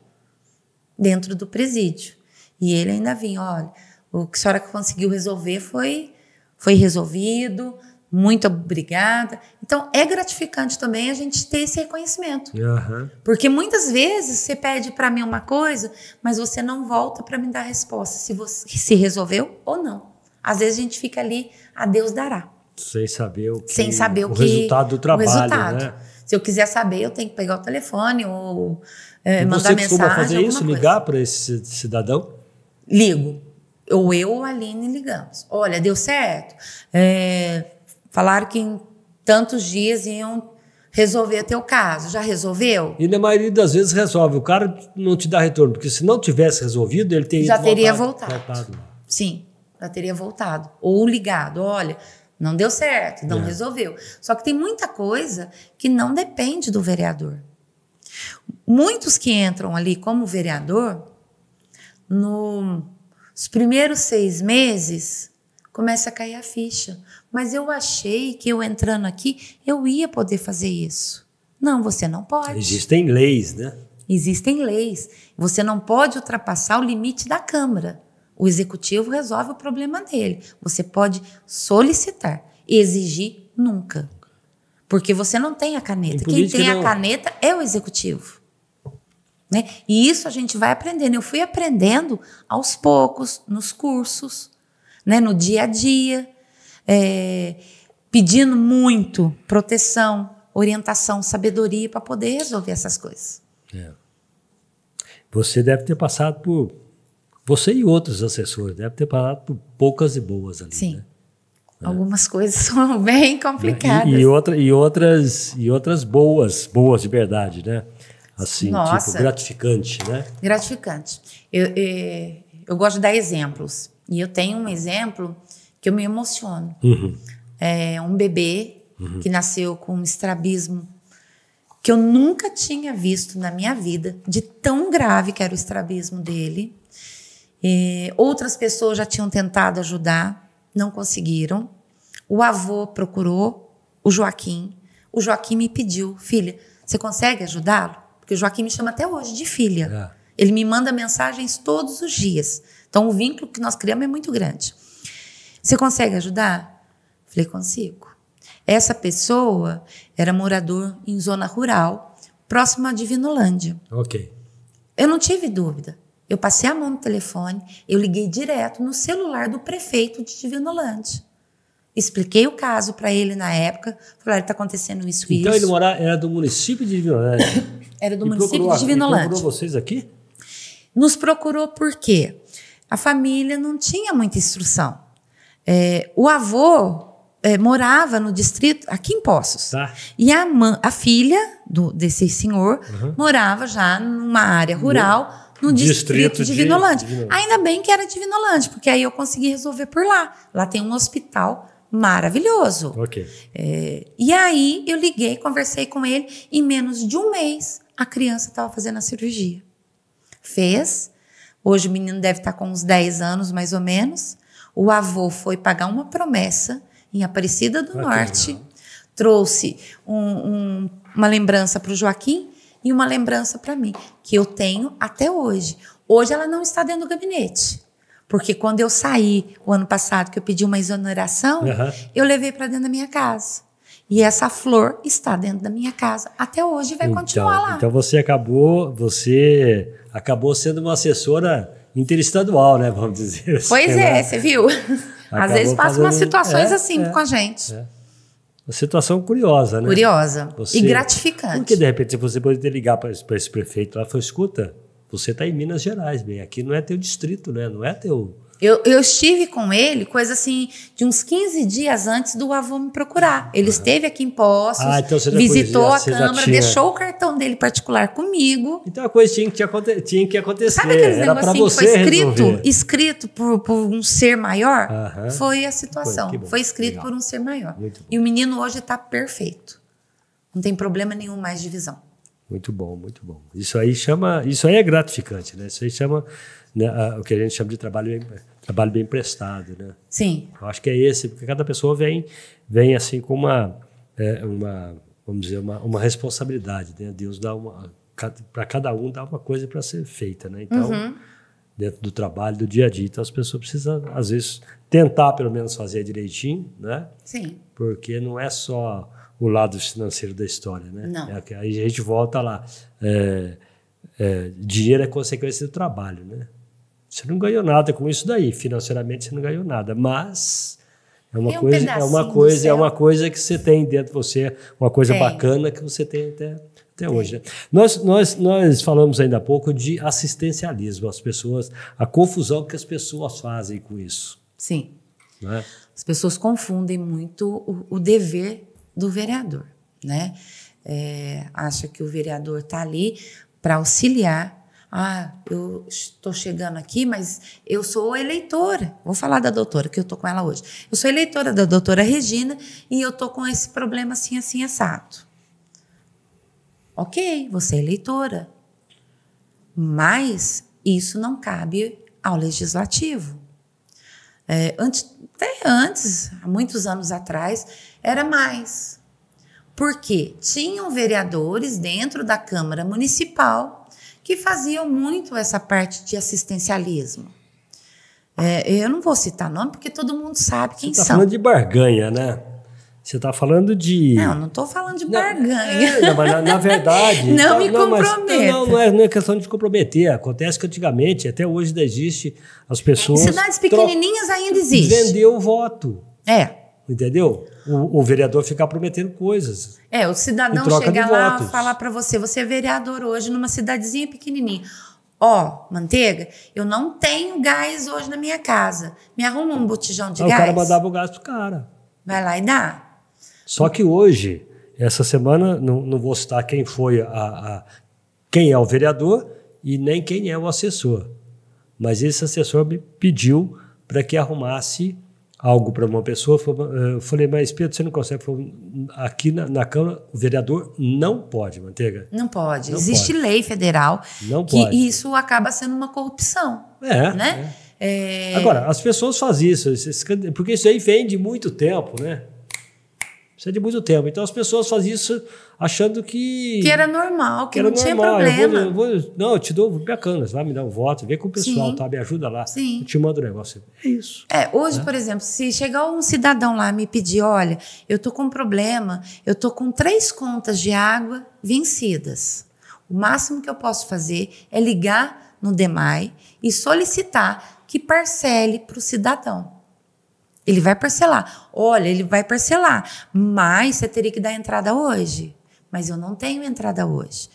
dentro do presídio. E ele ainda vinha, olha, o que a senhora conseguiu resolver foi foi resolvido, muito obrigada. Então, é gratificante também a gente ter esse reconhecimento. Uhum. Porque muitas vezes você pede para mim uma coisa, mas você não volta para me dar a resposta se você se resolveu ou não. Às vezes a gente fica ali, a Deus dará. Sem saber o que, Sem saber o, o que, resultado do trabalho, o resultado. Né? Se eu quiser saber, eu tenho que pegar o telefone ou é, mandar mensagem. Você costuma fazer isso, coisa. ligar para esse cidadão? Ligo. Ou eu ou a Aline ligamos. Olha, deu certo. É, Falaram que em tantos dias iam resolver teu caso. Já resolveu? E na maioria das vezes resolve. O cara não te dá retorno, porque se não tivesse resolvido, ele teria já teria voltado. voltado. Sim, já teria voltado. Ou ligado, olha, não deu certo, não é. resolveu. Só que tem muita coisa que não depende do vereador. Muitos que entram ali como vereador, nos primeiros seis meses, começa a cair a ficha. Mas eu achei que eu entrando aqui, eu ia poder fazer isso. Não, você não pode. Existem leis, né? Existem leis. Você não pode ultrapassar o limite da Câmara. O executivo resolve o problema dele. Você pode solicitar, exigir nunca. Porque você não tem a caneta. Quem tem não... a caneta é o executivo. Né? E isso a gente vai aprendendo. Eu fui aprendendo aos poucos, nos cursos, né? no dia a dia é, pedindo muito proteção, orientação, sabedoria para poder resolver essas coisas. É. Você deve ter passado por. Você e outros assessores devem ter passado por poucas e boas ali. Sim. Né? É. Algumas é. coisas são bem né? complicadas. E, e, outra, e, outras, e outras boas, boas de verdade, né? Assim, tipo Nossa. tipo, gratificante, né? Gratificante. Eu, eu, é, eu gosto de dar exemplos. E eu tenho um exemplo que eu me emociono. Uhum. É um bebê uhum. que nasceu com um estrabismo que eu nunca tinha visto na minha vida, de tão grave que era o estrabismo dele. E é, outras pessoas já tinham tentado ajudar, não conseguiram. O avô procurou o Joaquim. O Joaquim me pediu, filha, você consegue ajudá-lo? Porque o Joaquim me chama até hoje de filha. É. Ele me manda mensagens todos os dias. Então, o vínculo que nós criamos é muito grande. Você consegue ajudar? Falei, consigo. Essa pessoa era morador em zona rural, próximo à Divinolândia. Ok. Eu não tive dúvida. Eu passei a mão no telefone, eu liguei direto no celular do prefeito de Divinolândia. Expliquei o caso para ele na época. Falei, está acontecendo isso e então, isso. Então ele morava, era do município de Divinolândia? era do e município de Divinolândia. procurou vocês aqui? Nos procurou por quê? A família não tinha muita instrução. É, o avô é, morava no distrito, aqui em Poços. Tá. E a, man, a filha do, desse senhor uhum. morava já numa área rural, no, no distrito, distrito, de, Vinolândia. Ainda bem que era de Vinolândia, porque aí eu consegui resolver por lá. Lá tem um hospital maravilhoso. Ok. É, e aí eu liguei, conversei com ele, em menos de um mês a criança estava fazendo a cirurgia. Fez. Hoje o menino deve estar tá com uns 10 anos, mais ou menos. O avô foi pagar uma promessa em Aparecida do Norte, não. trouxe um, um, uma lembrança para o Joaquim e uma lembrança para mim, que eu tenho até hoje. Hoje ela não está dentro do gabinete. Porque quando eu saí o ano passado, que eu pedi uma exoneração, uhum. eu levei para dentro da minha casa. E essa flor está dentro da minha casa até hoje vai então, continuar lá. Então você acabou, você acabou sendo uma assessora interestadual, né? Vamos dizer assim. Pois né? é, você viu? Às vezes passa umas situações é, assim é, com a gente. É. Uma situação curiosa, né? Curiosa. Você... E gratificante. Porque, de repente, você poderia ligar para esse prefeito lá e falar: escuta, você está em Minas Gerais, bem, aqui não é teu distrito, né? Não é teu eu, eu estive com ele, coisa assim, de uns 15 dias antes do avô me procurar. Ele uhum. esteve aqui em Poços, ah, então visitou a Câmara, deixou o cartão dele particular comigo. Então a coisa tinha que, acontecer. tinha que acontecer. Sabe aqueles negocinho que foi escrito, escrito por, por, um ser maior? Uhum. Foi a situação. Foi, foi escrito Legal. por um ser maior. E o menino hoje está perfeito. Não tem problema nenhum mais de visão. Muito bom, muito bom. Isso aí chama, isso aí é gratificante, né? Isso aí chama né, a, o que a gente chama de trabalho é trabalho bem prestado, né? Sim. Eu acho que é esse, porque cada pessoa vem, vem assim com uma, é, uma vamos dizer, uma, uma responsabilidade, né? Deus dá uma, para cada um dá uma coisa para ser feita, né? Então, uhum. dentro do trabalho, do dia a dia, então as pessoas precisam, às vezes, tentar pelo menos fazer direitinho, né? Sim. Porque não é só o lado financeiro da história, né? Não. É, aí a gente volta lá, é, é, dinheiro é consequência do trabalho, né? Você não ganhou nada com isso daí, financeiramente você não ganhou nada, mas é uma é um coisa, é uma coisa, é uma coisa que você tem dentro de você, uma coisa bacana que você tem até até hoje. Né? Nós, nós, nós falamos ainda há pouco de assistencialismo, as pessoas, a confusão que as pessoas fazem com isso. Sim. Né? As pessoas confundem muito o, o dever do vereador, né? É, acha que o vereador está ali para auxiliar ah, eu estou chegando aqui, mas eu sou eleitora. Vou falar da doutora, que eu estou com ela hoje. Eu sou eleitora da doutora Regina e eu estou com esse problema assim, assim, assado. Ok, você é eleitora. Mas isso não cabe ao legislativo. É, antes, até antes, há muitos anos atrás, era mais. Porque tinham vereadores dentro da Câmara Municipal que faziam muito essa parte de assistencialismo. É, eu não vou citar nome porque todo mundo sabe quem Você tá são. Você está falando de barganha, né? Você está falando de. Não, não estou falando de não, barganha. É, mas na, na verdade. não tá, me não, comprometa. Não, não, é, não é questão de comprometer. Acontece que antigamente, até hoje ainda existe, as pessoas. Cidades pequenininhas ainda existe. Vendeu o voto. É. Entendeu? o, o vereador ficar prometendo coisas. É, o cidadão chegar lá e falar para você, você é vereador hoje numa cidadezinha pequenininha. Ó, oh, manteiga, eu não tenho gás hoje na minha casa. Me arruma um botijão de gás. O cara mandava o gás pro cara. Vai lá e dá. Só que hoje, essa semana, não, não vou citar quem foi a, a, quem é o vereador e nem quem é o assessor. Mas esse assessor me pediu para que arrumasse algo para uma pessoa, ah, eu falei, mas Pedro, você não consegue. Falei, aqui na, na, Câmara, o vereador não pode, Manteiga. Não pode. Não Existe pode. lei federal não que pode. isso acaba sendo uma corrupção. É. Né? É. É... Agora, as pessoas fazem isso, porque isso aí vem de muito tempo, né? é de muito tempo. Então as pessoas fazem isso achando que. Que era normal, que, que era não normal. tinha problema. Eu vou, eu vou, não, eu te dou minha canas, vai me dar um voto, vem com o pessoal, Sim. tá? Me ajuda lá. Sim. Eu te mando o um negócio. É isso. É, hoje, né? por exemplo, se chegar um cidadão lá e me pedir: olha, eu tô com um problema, eu tô com três contas de água vencidas. O máximo que eu posso fazer é ligar no DEMAI e solicitar que parcele para o cidadão. Ele vai parcelar. Olha, ele vai parcelar, mas você teria que dar entrada hoje. Mas eu não tenho entrada hoje.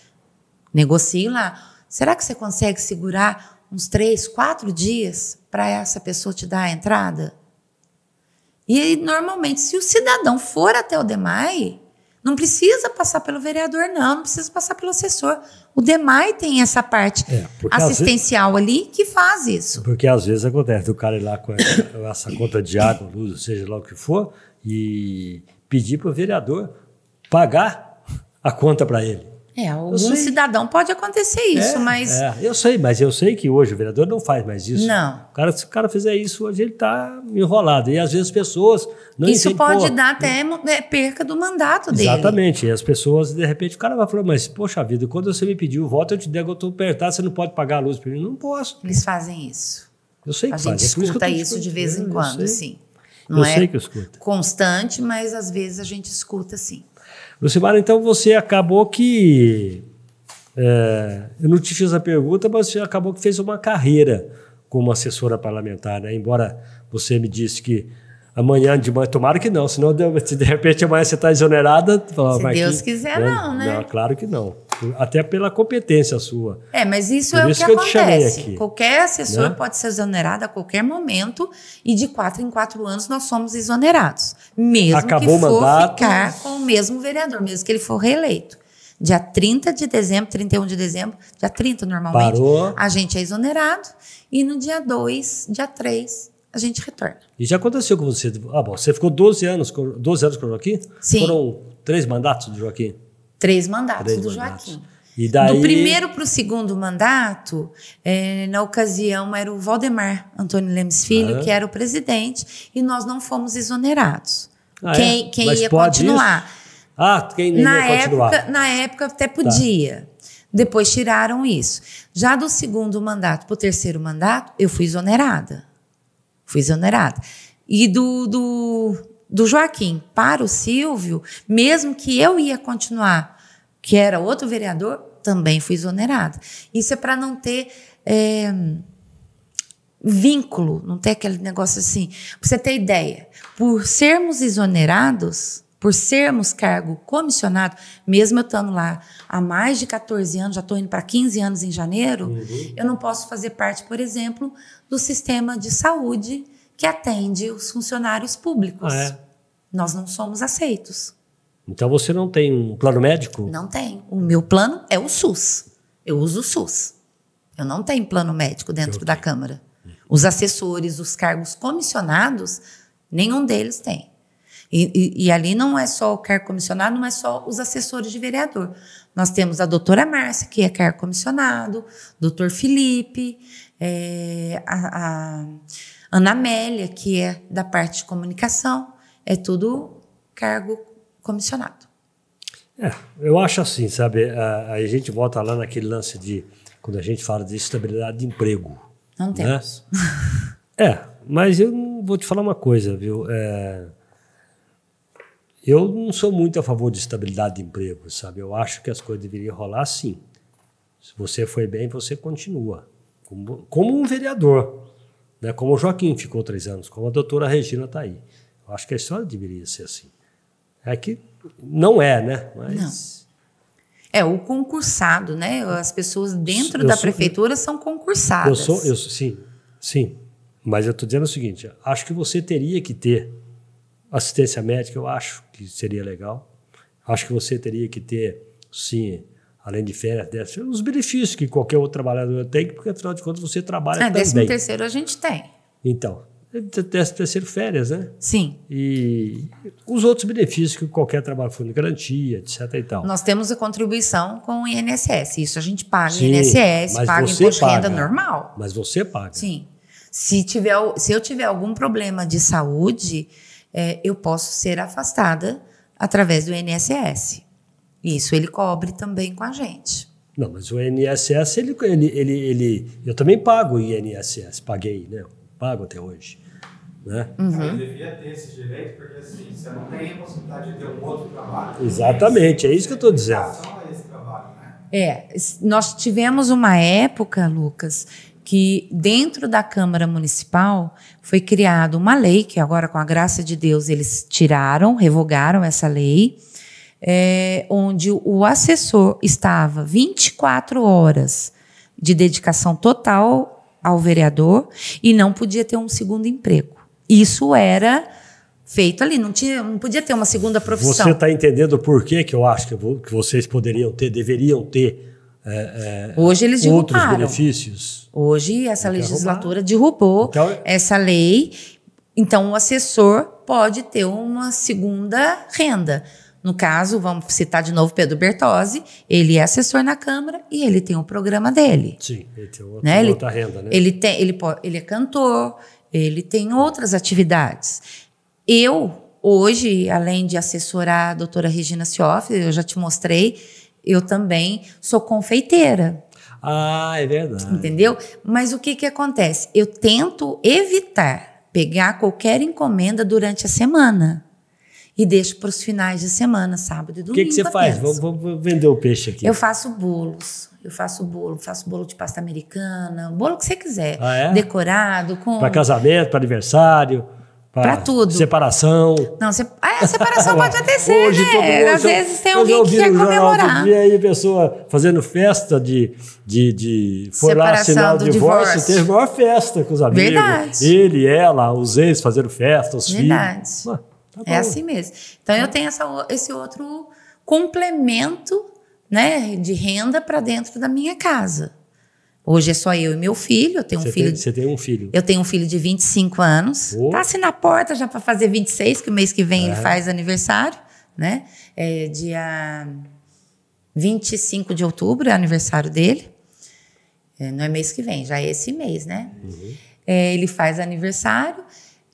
Negocie lá. Será que você consegue segurar uns três, quatro dias para essa pessoa te dar a entrada? E normalmente, se o cidadão for até o DEMAI, não precisa passar pelo vereador, não, não precisa passar pelo assessor. O DEMAI tem essa parte é, assistencial vezes, ali que faz isso. Porque às vezes acontece, o cara ir lá com essa conta de água, luz, seja lá o que for, e pedir para o vereador pagar a conta para ele. É, algum cidadão pode acontecer isso, é, mas. É, eu sei, mas eu sei que hoje o vereador não faz mais isso. Não. O cara, se o cara fizer isso, hoje ele está enrolado. E às vezes as pessoas não Isso entendem, pode dar até é, perca do mandato Exatamente. dele. Exatamente. E as pessoas, de repente, o cara vai falar, mas, poxa vida, quando você me pediu o voto, eu te der, eu estou apertado, você não pode pagar a luz para mim. Não posso. Eles fazem isso. Eu sei que A gente faz. É escuta isso de vez em é, quando, sim. Não eu é sei que eu escuto. constante, mas às vezes a gente escuta sim. Lucimar, assim, então você acabou que. É, eu não te fiz a pergunta, mas você acabou que fez uma carreira como assessora parlamentar, né? embora você me disse que amanhã de manhã, tomara que não, senão de repente amanhã você está exonerada. Fala, Se Deus quiser, não, né? não, né? Não, claro que não até pela competência sua. É, mas isso Por é isso o que, que acontece. Qualquer assessor né? pode ser exonerado a qualquer momento e de quatro em quatro anos nós somos exonerados, mesmo Acabou que for mandato. ficar com o mesmo vereador, mesmo que ele for reeleito. Dia 30 de dezembro, 31 de dezembro, dia 30 normalmente, Parou. a gente é exonerado e no dia 2, dia 3, a gente retorna. E já aconteceu com você? Ah, bom, você ficou 12 anos, 12 anos com o Joaquim? Sim. Foram três mandatos do Joaquim? Três mandatos Três do mandatos. Joaquim. E daí... Do primeiro para o segundo mandato, é, na ocasião era o Valdemar Antônio Lemes Filho, que era o presidente, e nós não fomos exonerados. Ah, quem, é? quem ia continuar. Isso? Ah, quem na ia continuar. Época, na época até tá. podia. Tá. Depois tiraram isso. Já do segundo mandato para o terceiro mandato, eu fui exonerada. Fui exonerada. E do, do, do Joaquim para o Silvio, mesmo que eu ia continuar, que era outro vereador, também fui exonerada. Isso é para não ter é, vínculo, não ter aquele negócio assim. Pra você ter ideia, por sermos exonerados, por sermos cargo comissionado, mesmo eu estando lá há mais de 14 anos, já estou indo para 15 anos em janeiro, uhum. eu não posso fazer parte, por exemplo, do sistema de saúde que atende os funcionários públicos. Ah, é? Nós não somos aceitos. Então você não tem um plano médico? Não tem. O meu plano é o SUS. Eu uso o SUS. Eu não tenho plano médico dentro da Câmara. Os assessores, os cargos comissionados, nenhum deles tem. E, e, e, ali não é só o cargo comissionado, não é só os assessores de vereador. Nós temos a doutora Márcia, que é cargo comissionado, doutor Felipe, é, a, a Ana Amélia, que é da parte de comunicação, é tudo cargo comissionado. É, eu acho assim, sabe? A, a gente volta lá naquele lance de quando a gente fala de estabilidade de emprego. Não tem. Né? é, mas eu vou te falar uma coisa, viu? É, eu não sou muito a favor de estabilidade de emprego, sabe? Eu acho que as coisas deveriam rolar assim. Se você foi bem, você continua. Como, como um vereador. Né? Como o Joaquim ficou três anos, como a doutora Regina está aí. Eu acho que a história deveria ser assim. É que não é, né? Mas... Não. É, o concursado, né? As pessoas dentro eu da sou, prefeitura são concursadas. Eu sou, eu, sim, sim. Mas eu estou dizendo o seguinte: acho que você teria que ter assistência médica, eu acho que seria legal. Acho que você teria que ter, sim, além de férias, dessas, os benefícios que qualquer outro trabalhador tem, porque afinal de contas você trabalha é, também. Décimo terceiro a gente tem. Então, décimo terceiro férias, né? Sim. E os outros benefícios que qualquer trabalho fundo de garantia, etc e tal. Nós temos a contribuição com o INSS, isso a gente paga Sim, INSS, paga imposto de renda normal. Mas você paga. Sim. Se, tiver, se eu tiver algum problema de saúde, é, eu posso ser afastada através do INSS. Isso ele cobre também com a gente. Não, mas o INSS, ele, ele, ele, ele eu também pago o INSS, paguei, né? Pago até hoje. Né? Uhum. Eu devia ter esse direito, porque assim, você não tem a possibilidade de ter um outro trabalho. Exatamente, é isso que eu estou dizendo. Né? É, nós tivemos uma época, Lucas, que dentro da Câmara Municipal foi criada uma lei, que agora, com a graça de Deus, eles tiraram, revogaram essa lei, é, onde o assessor estava 24 horas de dedicação total ao vereador e não podia ter um segundo emprego. Isso era feito ali, não, tinha, não podia ter uma segunda profissão. Você está entendendo por que, que eu acho que, vocês poderiam ter, deveriam ter é, é, Hoje eles outros benefícios? Hoje essa legislatura derrubou então, é- essa lei, então o assessor pode ter uma segunda renda. No caso, vamos citar de novo Pedro Bertozzi, ele é assessor na Câmara e ele tem o um programa dele. Sim, ele tem outra, né? ele, outra renda, né? Ele, tem, ele, ele é cantor, ele tem outras atividades. Eu, hoje, além de assessorar a doutora Regina Cioff, eu já te mostrei, eu também sou confeiteira. Ah, é verdade. Entendeu? Mas o que, que acontece? Eu tento evitar pegar qualquer encomenda durante a semana e deixo para os finais de semana, sábado e domingo. O que, que você apenas. faz? Vou, vender o peixe aqui. Eu faço bolos. Eu faço bolo, faço bolo de pasta americana, bolo que você quiser. Ah, é? Decorado com. Para casamento, para aniversário. Para tudo. Separação. Não, se... ah, a separação pode até ser, Hoje, né? Mundo, Às eu, vezes tem alguém que quer comemorar. Eu aí a pessoa fazendo festa de... de, de foi separação lá assinar o divórcio, divórcio, teve maior festa com os amigos. Verdade. Ele, ela, os ex fazendo festa, os Verdade. filhos. Verdade. Tá é assim mesmo. Então tá. eu tenho essa, esse outro complemento né, de renda para dentro da minha casa. Hoje é só eu e meu filho. Eu tenho você um filho. Tem, você tem um filho? Eu tenho um filho de 25 anos. Oh. Tá assim na porta já para fazer 26, que o mês que vem é. ele faz aniversário, né? É dia 25 de outubro é aniversário dele. É, não é mês que vem, já é esse mês, né? Uhum. É, ele faz aniversário,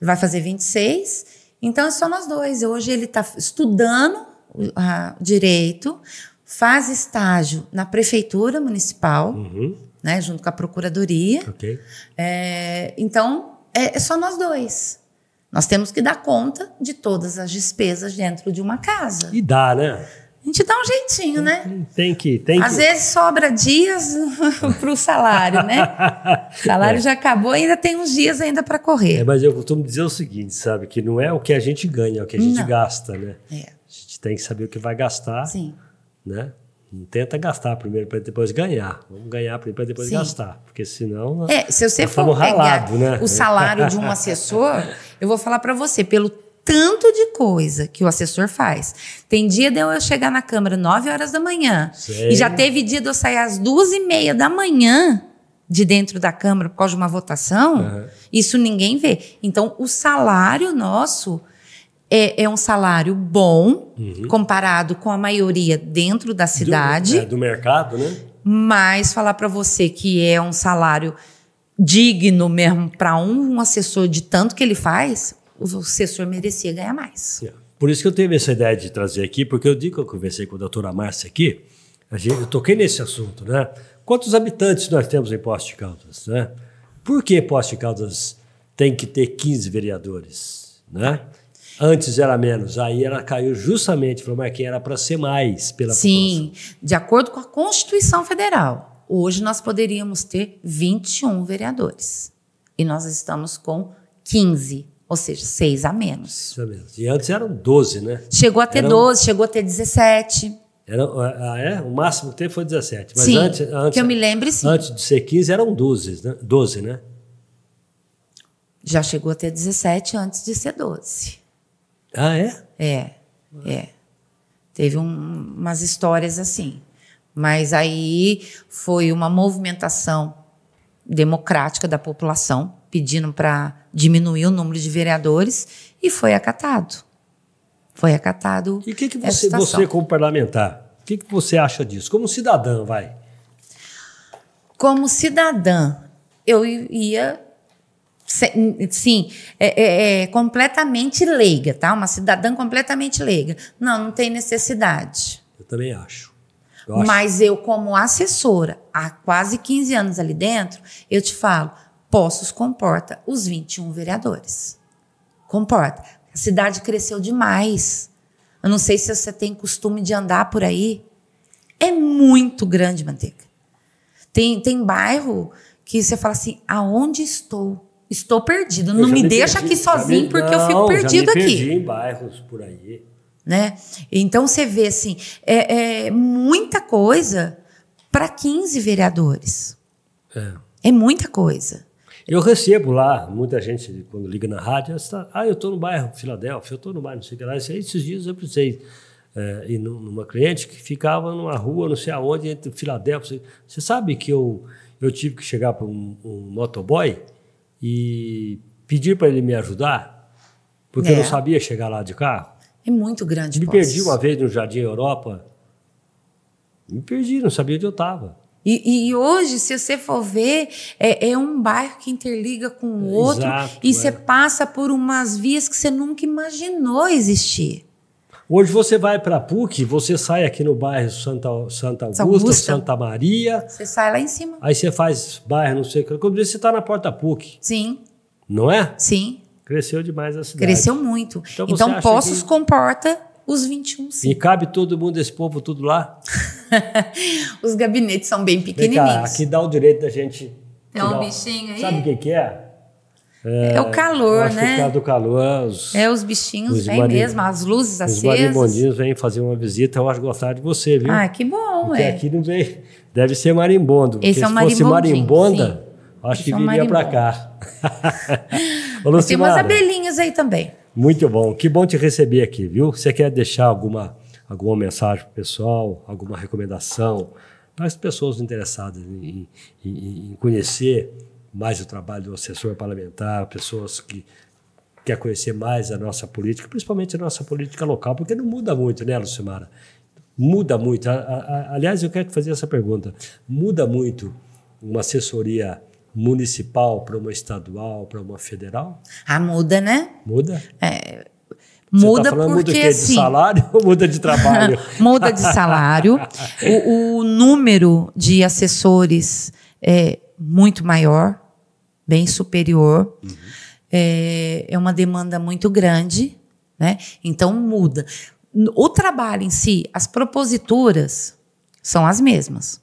vai fazer 26. Então é só nós dois. Hoje ele está estudando ah, direito, faz estágio na prefeitura municipal, uhum. né, junto com a procuradoria. Okay. É, então é, é só nós dois. Nós temos que dar conta de todas as despesas dentro de uma casa. E dá, né? A gente dá um jeitinho, né? Tem que, tem que. Às vezes sobra dias para o salário, né? O salário é. já acabou, ainda tem uns dias ainda para correr. É, mas eu costumo dizer o seguinte, sabe? Que não é o que a gente ganha, é o que a gente não. gasta, né? É. A gente tem que saber o que vai gastar, Sim. né? Não tenta gastar primeiro para depois ganhar. Vamos ganhar primeiro para depois Sim. gastar, porque senão é, se você for ralado, né? o salário de um assessor, eu vou falar para você pelo tanto de coisa que o assessor faz. Tem dia de eu chegar na Câmara 9 horas da manhã. Sei. E já teve dia de eu sair às duas e meia da manhã de dentro da Câmara por causa de uma votação. Uhum. Isso ninguém vê. Então, o salário nosso é, é um salário bom uhum. comparado com a maioria dentro da cidade. Do, é, do mercado, né? Mas falar para você que é um salário digno mesmo para um, um assessor de tanto que ele faz, o assessor merecia ganhar mais. Yeah. Por isso que eu tive essa ideia de trazer aqui, porque eu digo que eu conversei com a doutora Márcia aqui, gente, eu toquei nesse assunto, né? Quantos habitantes nós temos em Posto de Caldas, né? Por que Posto de Caldas tem que ter 15 vereadores, né? Antes era menos, aí ela caiu justamente, falou, mas que era para ser mais pela Sim, população. de acordo com a Constituição Federal, hoje nós poderíamos ter 21 vereadores e nós estamos com 15 ou seja, seis a menos. Seis a menos. E antes eram 12, né? Chegou a ter eram... 12, chegou a ter 17. Era, ah, ah, é? O máximo que teve foi 17. Mas sim, antes, antes, que eu me lembre, sim. Antes de ser 15, eram 12, né? 12, né? Já chegou a ter 17 antes de ser 12. Ah, é? É, ah. é. Teve um, umas histórias assim. Mas aí foi uma movimentação democrática da população pedindo para diminuiu o número de vereadores e foi acatado. Foi acatado. E o que, que você, você, como parlamentar, o que, que você acha disso? Como cidadã, vai? Como cidadã, eu ia sim, é, é, é, completamente leiga, tá? Uma cidadã completamente leiga. Não, não tem necessidade. Eu também acho. Eu Mas eu, como assessora, há quase 15 anos ali dentro, eu te falo, Poços comporta os 21 vereadores. Comporta. A cidade cresceu demais. Eu não sei se você tem costume de andar por aí. É muito grande, Manteiga. Tem, tem bairro que você fala assim: aonde estou? Estou perdido. Não me, me, deixa perdi, aqui sozinho, me... porque não, eu fico perdido já me aqui. Perdi em bairros por aí. Né? Então você vê assim: é, é muita coisa para 15 vereadores. É. é muita coisa. Eu recebo lá, muita gente, quando liga na rádio, está, ah, eu estou no bairro Filadélfia, eu estou no bairro, não sei o que lá. aí, esses dias eu precisei é, ir numa cliente que ficava numa rua, não sei aonde, entre Filadélfia. Você sabe que eu, eu tive que chegar para um, um motoboy e pedir para ele me ajudar, porque é. eu não é. sabia chegar lá de carro. É muito grande. Me perdi uma vez no Jardim Europa. Me perdi, não sabia onde eu estava. E, e, hoje, se você for ver, é, é, um bairro que interliga com o outro e você é. passa por umas vias que você nunca imaginou existir. Hoje você vai para PUC, você sai aqui no bairro Santa, Santa Augusta, Augusta, Santa Maria. Você sai lá em cima. Aí você faz bairro, não sei o que. Quando você está na porta PUC. Sim. Não é? Sim. Cresceu demais a cidade. Cresceu muito. Então, então Poços que... comporta os 21, sim. E cabe todo mundo, esse povo, tudo lá? Os gabinetes são bem pequenininhos. Cá, aqui dá o direito da gente... É um bichinho aí? Sabe o que, que é? É, né? é, o calor, né? Que é do calor. Os, é, os bichinhos os vêm é marim, mesmo, as luzes acesas. Os marimbondinhos vêm fazer uma visita, eu acho gostar de você, viu? Ah, que bom, porque é. aqui não vem. Deve ser marimbondo. É esse é um se fosse marimbonda, sim. acho Esse que viria é um para cá. Ô, Tem umas abelhinhas aí também. Muito bom. Que bom te receber aqui, viu? Você quer deixar alguma, alguma mensagem para o pessoal, alguma recomendação para as pessoas interessadas em, em, em conhecer mais o trabalho do assessor parlamentar, pessoas que querem conhecer mais a nossa política, principalmente a nossa política local, porque não muda muito, né, Lucimara? Muda muito. A, a, a, aliás, eu quero te fazer essa pergunta. Muda muito uma assessoria municipal para uma estadual, para uma federal? Ah, muda, né? Muda? É, tá Muda tá porque muda De assim, salário ou muda de trabalho? muda de salário. O, o, número de assessores é muito maior, bem superior. Uhum. É, é uma demanda muito grande, né? Então muda. O trabalho em si, as proposituras são as mesmas.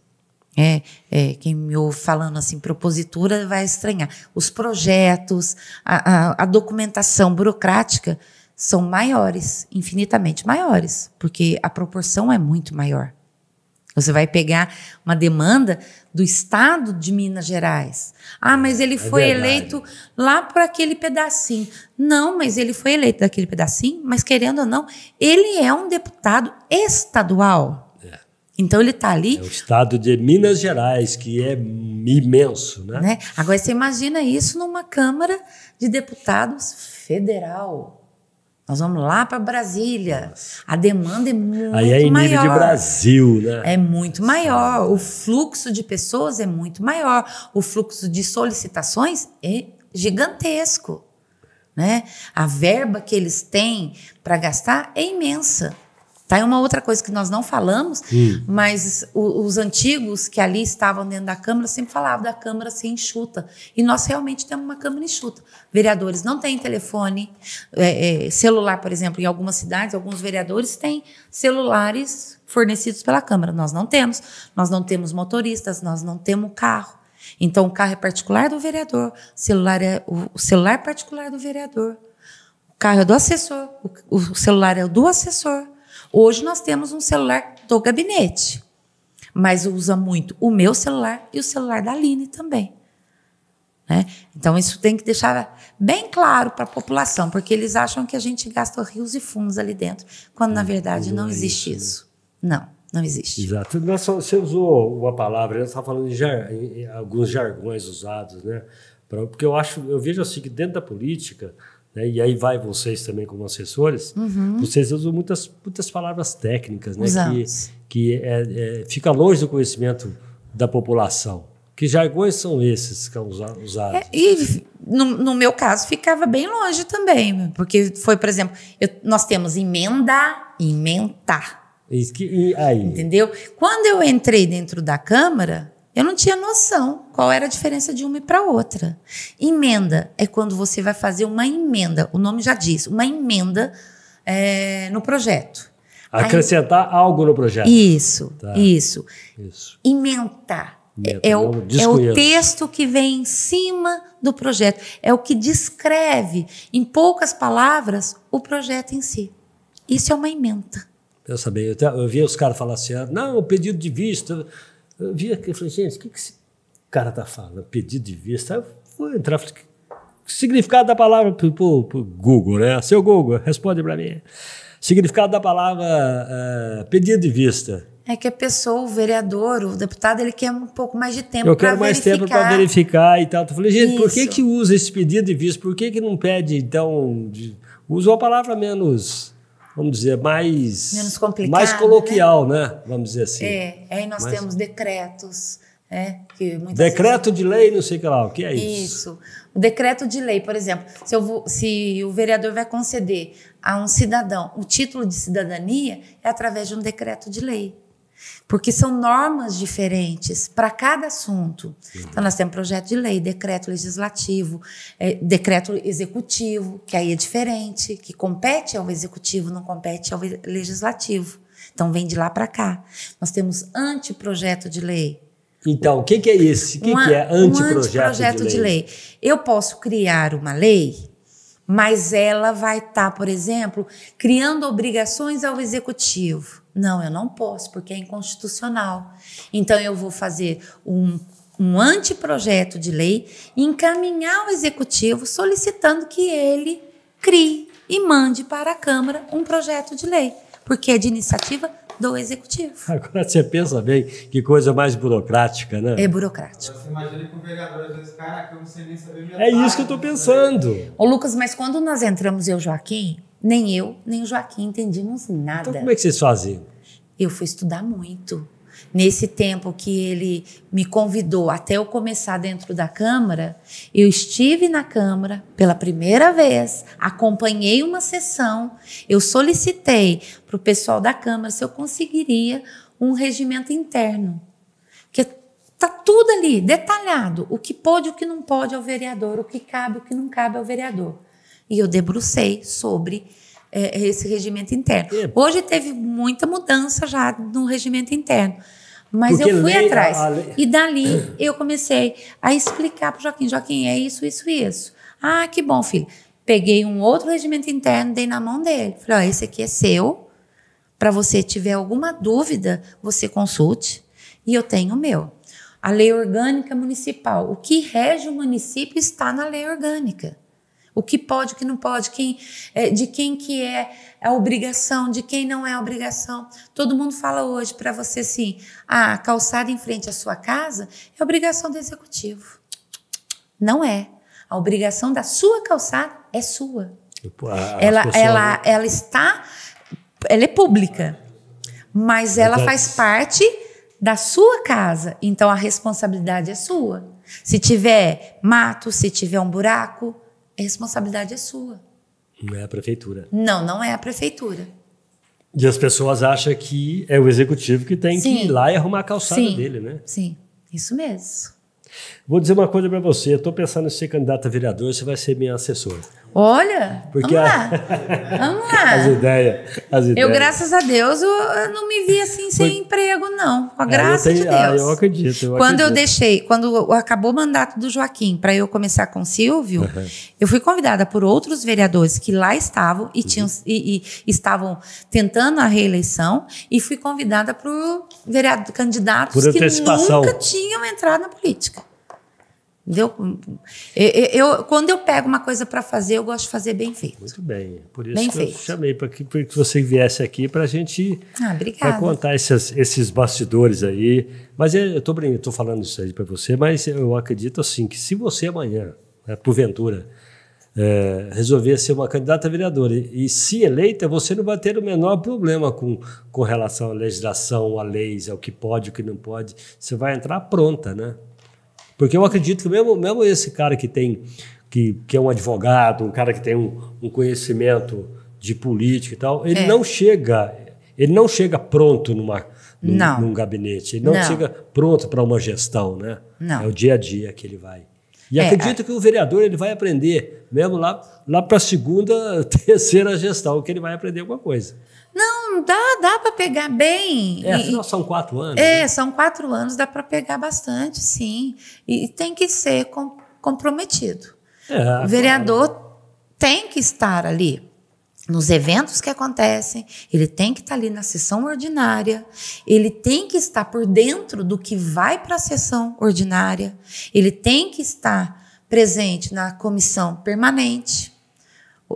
É, é, quem me ouve falando assim, propositura, vai estranhar. Os projetos, a, a, a, documentação burocrática são maiores, infinitamente maiores, porque a proporção é muito maior. Você vai pegar uma demanda do estado de Minas Gerais. Ah, mas ele é foi verdade. eleito lá por aquele pedacinho. Não, mas ele foi eleito daquele pedacinho, mas querendo ou não, ele é um deputado estadual. Então ele está ali. É o estado de Minas Gerais, que é imenso, né? né? Agora você imagina isso numa Câmara de Deputados Federal. Nós vamos lá para Brasília. Nossa. A demanda é muito maior. Aí é em maior. nível de Brasil, né? É muito maior. O fluxo de pessoas é muito maior. O fluxo de solicitações é gigantesco. Né? A verba que eles têm para gastar é imensa. Tá? É uma outra coisa que nós não falamos, hum. mas o, os antigos que ali estavam dentro da Câmara sempre falavam da Câmara ser enxuta. E nós realmente temos uma Câmara enxuta. Vereadores não têm telefone, é, é, celular, por exemplo, em algumas cidades, alguns vereadores têm celulares fornecidos pela Câmara. Nós não temos. Nós não temos motoristas, nós não temos carro. Então, o carro é particular do vereador, celular é o celular particular do vereador, o carro é do assessor, o, o celular é do assessor. Hoje nós temos um celular do gabinete, mas usa muito o meu celular e o celular da Aline também. Né? Então, isso tem que deixar bem claro para a população, porque eles acham que a gente gasta rios e fundos ali dentro, quando na hum, verdade não, é existe né? isso. Não, não existe. Exato. É você usou uma palavra, né? você está falando de jar, alguns jargões usados, né? Porque eu acho, eu vejo assim que dentro da política, né? E aí vai vocês também como assessores, uhum. vocês usam muitas, muitas palavras técnicas, né? Que, que é, é, fica longe do conhecimento da população. Que jargões são esses que são usados? É, e no, no, meu caso ficava bem longe também, porque foi, por exemplo, eu, nós temos emenda, inventar. Que, aí? Entendeu? Quando eu entrei dentro da Câmara, eu não tinha noção qual era a diferença de uma para outra. Emenda é quando você vai fazer uma emenda, o nome já diz, uma emenda é, no projeto. Acrescentar algo no projeto. Isso, tá. isso. isso. É, é, o, é o texto que vem em cima do projeto. É o que descreve, em poucas palavras, o projeto em si. Isso é uma emenda. Eu sabia, eu, eu via os caras falar assim: ah, não, o pedido de vista eu vi aqui e falei, gente, o que, que esse cara tá falando? Pedido de vista. Eu vou entrar, falei, significado da palavra pro, pro, pro Google, né? Seu Google, responde para mim. Significado da palavra uh, pedido de vista. É que a pessoa, o vereador, o deputado, ele quer um pouco mais de tempo para verificar. Eu quero mais verificar. tempo para verificar e tal. Eu falei, gente, Isso. por que, que usa esse pedido de visto? Por que, que não pede, então, de... usa uma palavra menos vamos dizer, mais. Menos Mais coloquial, né? né? Vamos dizer assim. É, aí nós Mas... temos decretos. É, decreto vezes... de lei, não sei o que lá, o que é isso? Isso. O decreto de lei, por exemplo, se, vou, se, o vereador vai conceder a um cidadão o título de cidadania, é através de um decreto de lei. Porque são normas diferentes para cada assunto. Uhum. Então, nós temos projeto de lei, decreto legislativo, é, decreto executivo, que aí é diferente, que compete ao executivo, não compete ao legislativo. Então, vem de lá para cá. Nós temos anteprojeto de lei. Então, o que, que, é esse? O que, que, é anteprojeto, um de, lei? de lei? Eu posso criar uma lei, mas ela vai estar, tá, por exemplo, criando obrigações ao executivo não, eu não posso, porque é inconstitucional. Então, eu vou fazer um, um anteprojeto de lei e encaminhar ao executivo solicitando que ele crie e mande para a Câmara um projeto de lei, porque é de iniciativa do executivo. Agora você pensa bem, que coisa mais burocrática, né? É burocrático. Você imagina que o vereador às vezes, cara, eu não sei nem saber minha É isso que eu estou né? pensando. Ô, Lucas, mas quando nós entramos, eu e o Joaquim, nem eu, nem o Joaquim entendíamos então, nada. Então como é que vocês faziam? Eu fui estudar muito nesse tempo que ele me convidou até eu começar dentro da Câmara, eu estive na Câmara pela primeira vez, acompanhei uma sessão, eu solicitei para o pessoal da Câmara se eu conseguiria um regimento interno. Porque tá tudo ali, detalhado, o que pode, o que não pode ao é vereador, o que cabe, o que não cabe ao é vereador. E eu debrucei sobre é, é, esse regimento interno. Hoje teve muita mudança já no regimento interno. Mas Porque eu fui atrás. lei... E dali eu comecei a explicar para Joaquim: Joaquim, é isso, isso e isso. Ah, que bom, filho. Peguei um outro regimento interno, dei na mão dele. Falei: esse aqui é seu. Para você tiver alguma dúvida, você consulte. E eu tenho o meu. A lei orgânica municipal. O que rege o município está na lei orgânica o que pode, o que não pode, quem, é, de quem que é a obrigação, de quem não é a obrigação. Todo mundo fala hoje para você assim, a ah, calçada em frente à sua casa é obrigação do executivo. Não é. A obrigação da sua calçada é sua. A, ela, pessoas... ela, ela está, ela é pública, mas ela então... faz parte da sua casa, então a responsabilidade é sua. Se tiver mato, se tiver um buraco, a responsabilidade é sua. Não é a prefeitura. Não, não é a prefeitura. E as pessoas acham que é o executivo que tem Sim. que ir lá e arrumar a calçada Sim. dele, né? Sim, isso mesmo. Vou dizer uma coisa para você, estou pensando em ser candidata a vereador, você vai ser minha assessora. Olha, Porque vamos lá, vamos lá. As ideias, as ideias. Eu, graças a Deus, eu não me vi assim sem Foi... emprego, não, com a é, graça tenho... de Deus. Ah, eu acredito. Eu quando acredito. eu deixei, quando acabou o mandato do Joaquim para eu começar com o Silvio, uhum. eu fui convidada por outros vereadores que lá estavam e, tinham, uhum. e, e estavam tentando a reeleição e fui convidada por vereador, candidatos por que nunca tinham entrado na política. Eu, eu, quando eu pego uma coisa para fazer, eu gosto de fazer bem feito. Muito bem. Por isso bem que feito. eu chamei, para que, que, você viesse aqui para a gente ah, contar esses, esses bastidores aí. Mas eu estou falando isso aí para você, mas eu acredito assim que se você amanhã, né, porventura, é, resolver ser uma candidata a vereadora e, e, se eleita, você não vai ter o menor problema com, com relação à legislação, a leis, ao que pode, o que não pode. Você vai entrar pronta, né? Porque eu acredito que mesmo, mesmo esse cara que tem, que, que é um advogado, um cara que tem um, um conhecimento de política e tal, ele é. não chega, ele não chega pronto numa, num, não. num gabinete, ele não, não. chega pronto para uma gestão, né? Não. É o dia a dia que ele vai. E é, acredito que o vereador ele vai aprender, mesmo lá, lá para a segunda, terceira gestão, que ele vai aprender alguma coisa. Não, dá, dá para pegar bem. É, afinal, são quatro anos. É, né? são quatro anos, dá para pegar bastante, sim. E, e tem que ser com, comprometido. É, o vereador claro. tem que estar ali nos eventos que acontecem, ele tem que estar ali na sessão ordinária, ele tem que estar por dentro do que vai para a sessão ordinária, ele tem que estar presente na comissão permanente,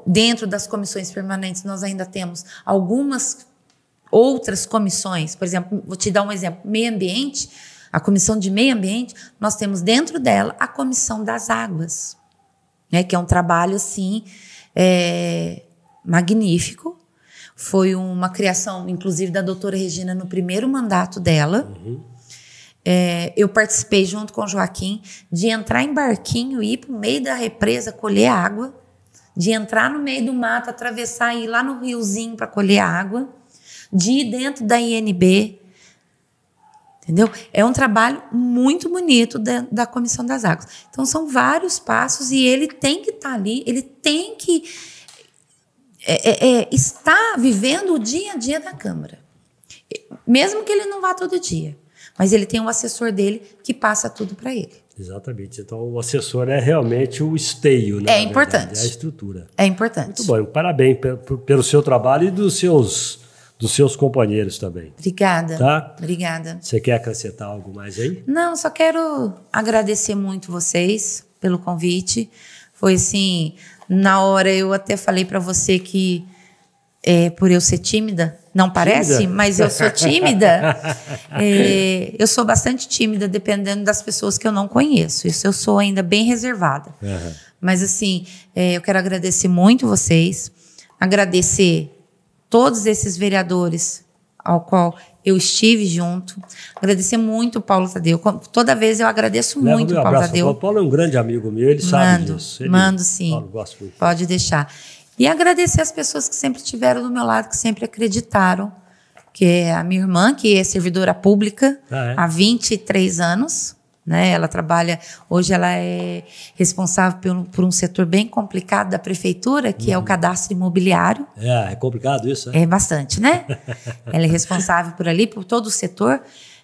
Dentro das comissões permanentes, nós ainda temos algumas outras comissões. Por exemplo, vou te dar um exemplo: meio ambiente. A comissão de meio ambiente, nós temos dentro dela a comissão das águas, né? Que é um trabalho assim é, magnífico. Foi uma criação, inclusive, da doutora Regina no primeiro mandato dela. Uhum. É, eu participei junto com o Joaquim de entrar em barquinho, ir para o meio da represa, colher água de entrar no meio do mato, atravessar e ir lá no riozinho para colher água, de ir dentro da INB. Entendeu? É um trabalho muito bonito da, da Comissão das Águas. Então, são vários passos e ele tem que estar tá ali, ele tem que é, é, é, estar vivendo o dia a dia da Câmara. Mesmo que ele não vá todo dia, mas ele tem um assessor dele que passa tudo para ele. Exatamente. Então, o assessor é realmente o esteio, né? É importante. Verdade, é a estrutura. É importante. Muito bom. Parabéns pelo seu trabalho e dos seus, dos seus companheiros também. Obrigada. Tá? Obrigada. Você quer acrescentar algo mais aí? Não, só quero agradecer muito vocês pelo convite. Foi assim, na hora eu até falei para você que é, por eu ser tímida, não parece, tímida. mas eu sou tímida. é, eu sou bastante tímida, dependendo das pessoas que eu não conheço. Isso eu sou ainda bem reservada. Uhum. Mas assim, é, eu quero agradecer muito vocês, agradecer todos esses vereadores ao qual eu estive junto. Agradecer muito o Paulo Tadeu. Toda vez eu agradeço Leva muito o Paulo abraço. Tadeu. O Paulo é um grande amigo meu, ele mando, sabe disso. Ele, mando sim. Paulo, gosto muito. Pode deixar. E agradecer as pessoas que sempre estiveram do meu lado, que sempre acreditaram. Que é a minha irmã, que é servidora pública ah, é? há 23 anos. Né? Ela trabalha, hoje ela é responsável por, por um setor bem complicado da prefeitura, que uhum. é o uhum. cadastro imobiliário. É, é complicado isso, é? É bastante, né? ela é responsável por ali, por todo o setor.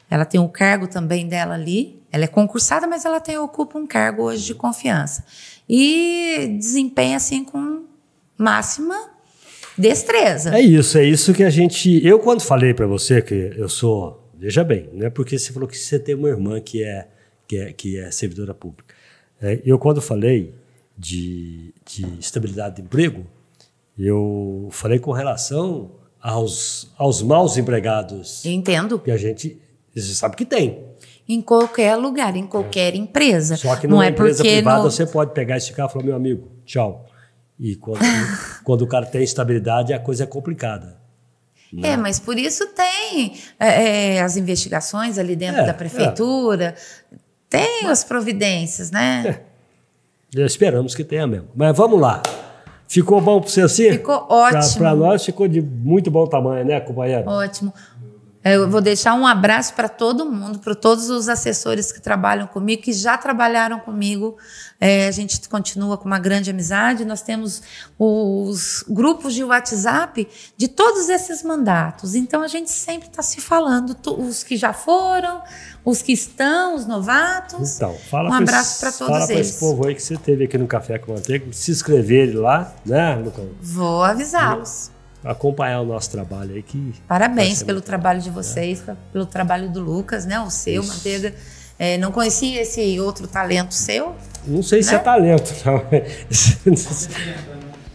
Ela tem o um cargo também dela ali. Ela é concursada, mas ela tem, ocupa um cargo hoje de confiança. E desempenha, assim, com máxima destreza. É isso, é isso que a gente. Eu, quando falei para você que eu sou. Veja bem, não é porque você falou que você tem uma irmã que é, que é, que é servidora pública. É, eu, quando falei de, de estabilidade de emprego, eu falei com relação aos, aos maus empregados. Entendo. Que a gente você sabe que tem. Em qualquer lugar, em qualquer é. empresa. Só que numa não é empresa privada no... você pode pegar esse carro e falar, meu amigo, tchau. E quando, quando o cara tem estabilidade, a coisa é complicada. Né? É, mas por isso tem é, é, as investigações ali dentro é, da é. prefeitura, é. tem as providências, né? É. Esperamos que tenha mesmo. Mas vamos lá. Ficou bom para você assim? Ficou ótimo. Para nós ficou de muito bom tamanho, né, companheiro? Ótimo. Eu vou deixar um abraço para todo mundo, para todos os assessores que trabalham comigo, que já trabalharam comigo. É, a gente continua com uma grande amizade. Nós temos os grupos de WhatsApp de todos esses mandatos. Então a gente sempre está se falando, os que já foram, os que estão, os novatos. Então, fala um abraço para todos fala eles. Fala para esse povo aí que você teve aqui no Café com Manteiga, se inscrever lá, né, Lucão? Vou avisá-los acompanhar o nosso trabalho aí que parabéns pelo trabalho de né? vocês, pelo trabalho do Lucas, né? O seu, Isso. Manteiga. É, não conhecia esse outro talento seu? Não sei né? se é né? talento, não.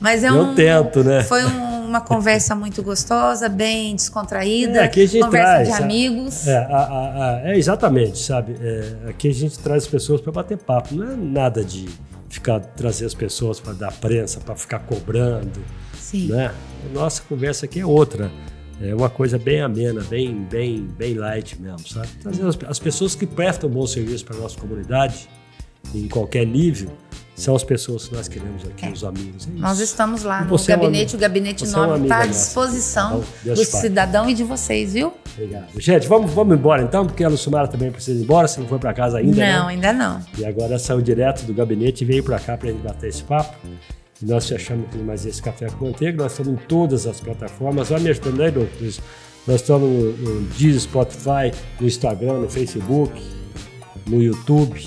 Mas é Eu um. tento, né? Foi um, uma conversa muito gostosa, bem descontraída. É, aqui a gente conversa traz, de é, amigos. É, a, a, a, é exatamente, sabe? É, aqui a gente traz pessoas para bater papo. Não é nada de ficar trazer as pessoas para dar prensa, para ficar cobrando. Sim. Né? Nossa conversa aqui é outra. É uma coisa bem amena, bem, bem, bem light mesmo, sabe? as, as pessoas que prestam bom serviço para a nossa comunidade, em qualquer nível, são as pessoas que nós queremos aqui, é. os amigos. É nós estamos lá e no gabinete, é um o gabinete é nobre está à disposição então, do cidadão e de vocês, viu? Obrigado. Gente, vamos, vamos embora então, porque a Lucimara também precisa ir embora, você não foi para casa ainda? Não, né? ainda não. E agora saiu direto do gabinete e veio para cá para a gente bater esse papo. Nós fechamos mais esse Café com Manteiga, nós estamos em todas as plataformas. Vai me ajudando aí, Nós estamos no, no Deezer, Spotify, no Instagram, no Facebook, no YouTube,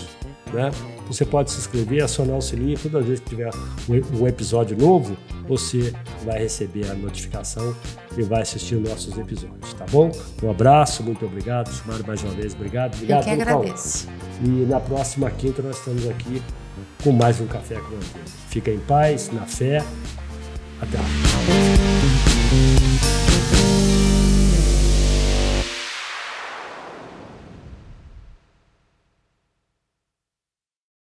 né? Você pode se inscrever, acionar o sininho. Toda vez que tiver um episódio novo, você vai receber a notificação e vai assistir nossos episódios, tá bom? Um abraço, muito obrigado. Sumário mais uma vez, obrigado. obrigado Eu que agradeço. E na próxima quinta nós estamos aqui com mais um Café com Manteiga. Fica em paz, na fé. Até lá.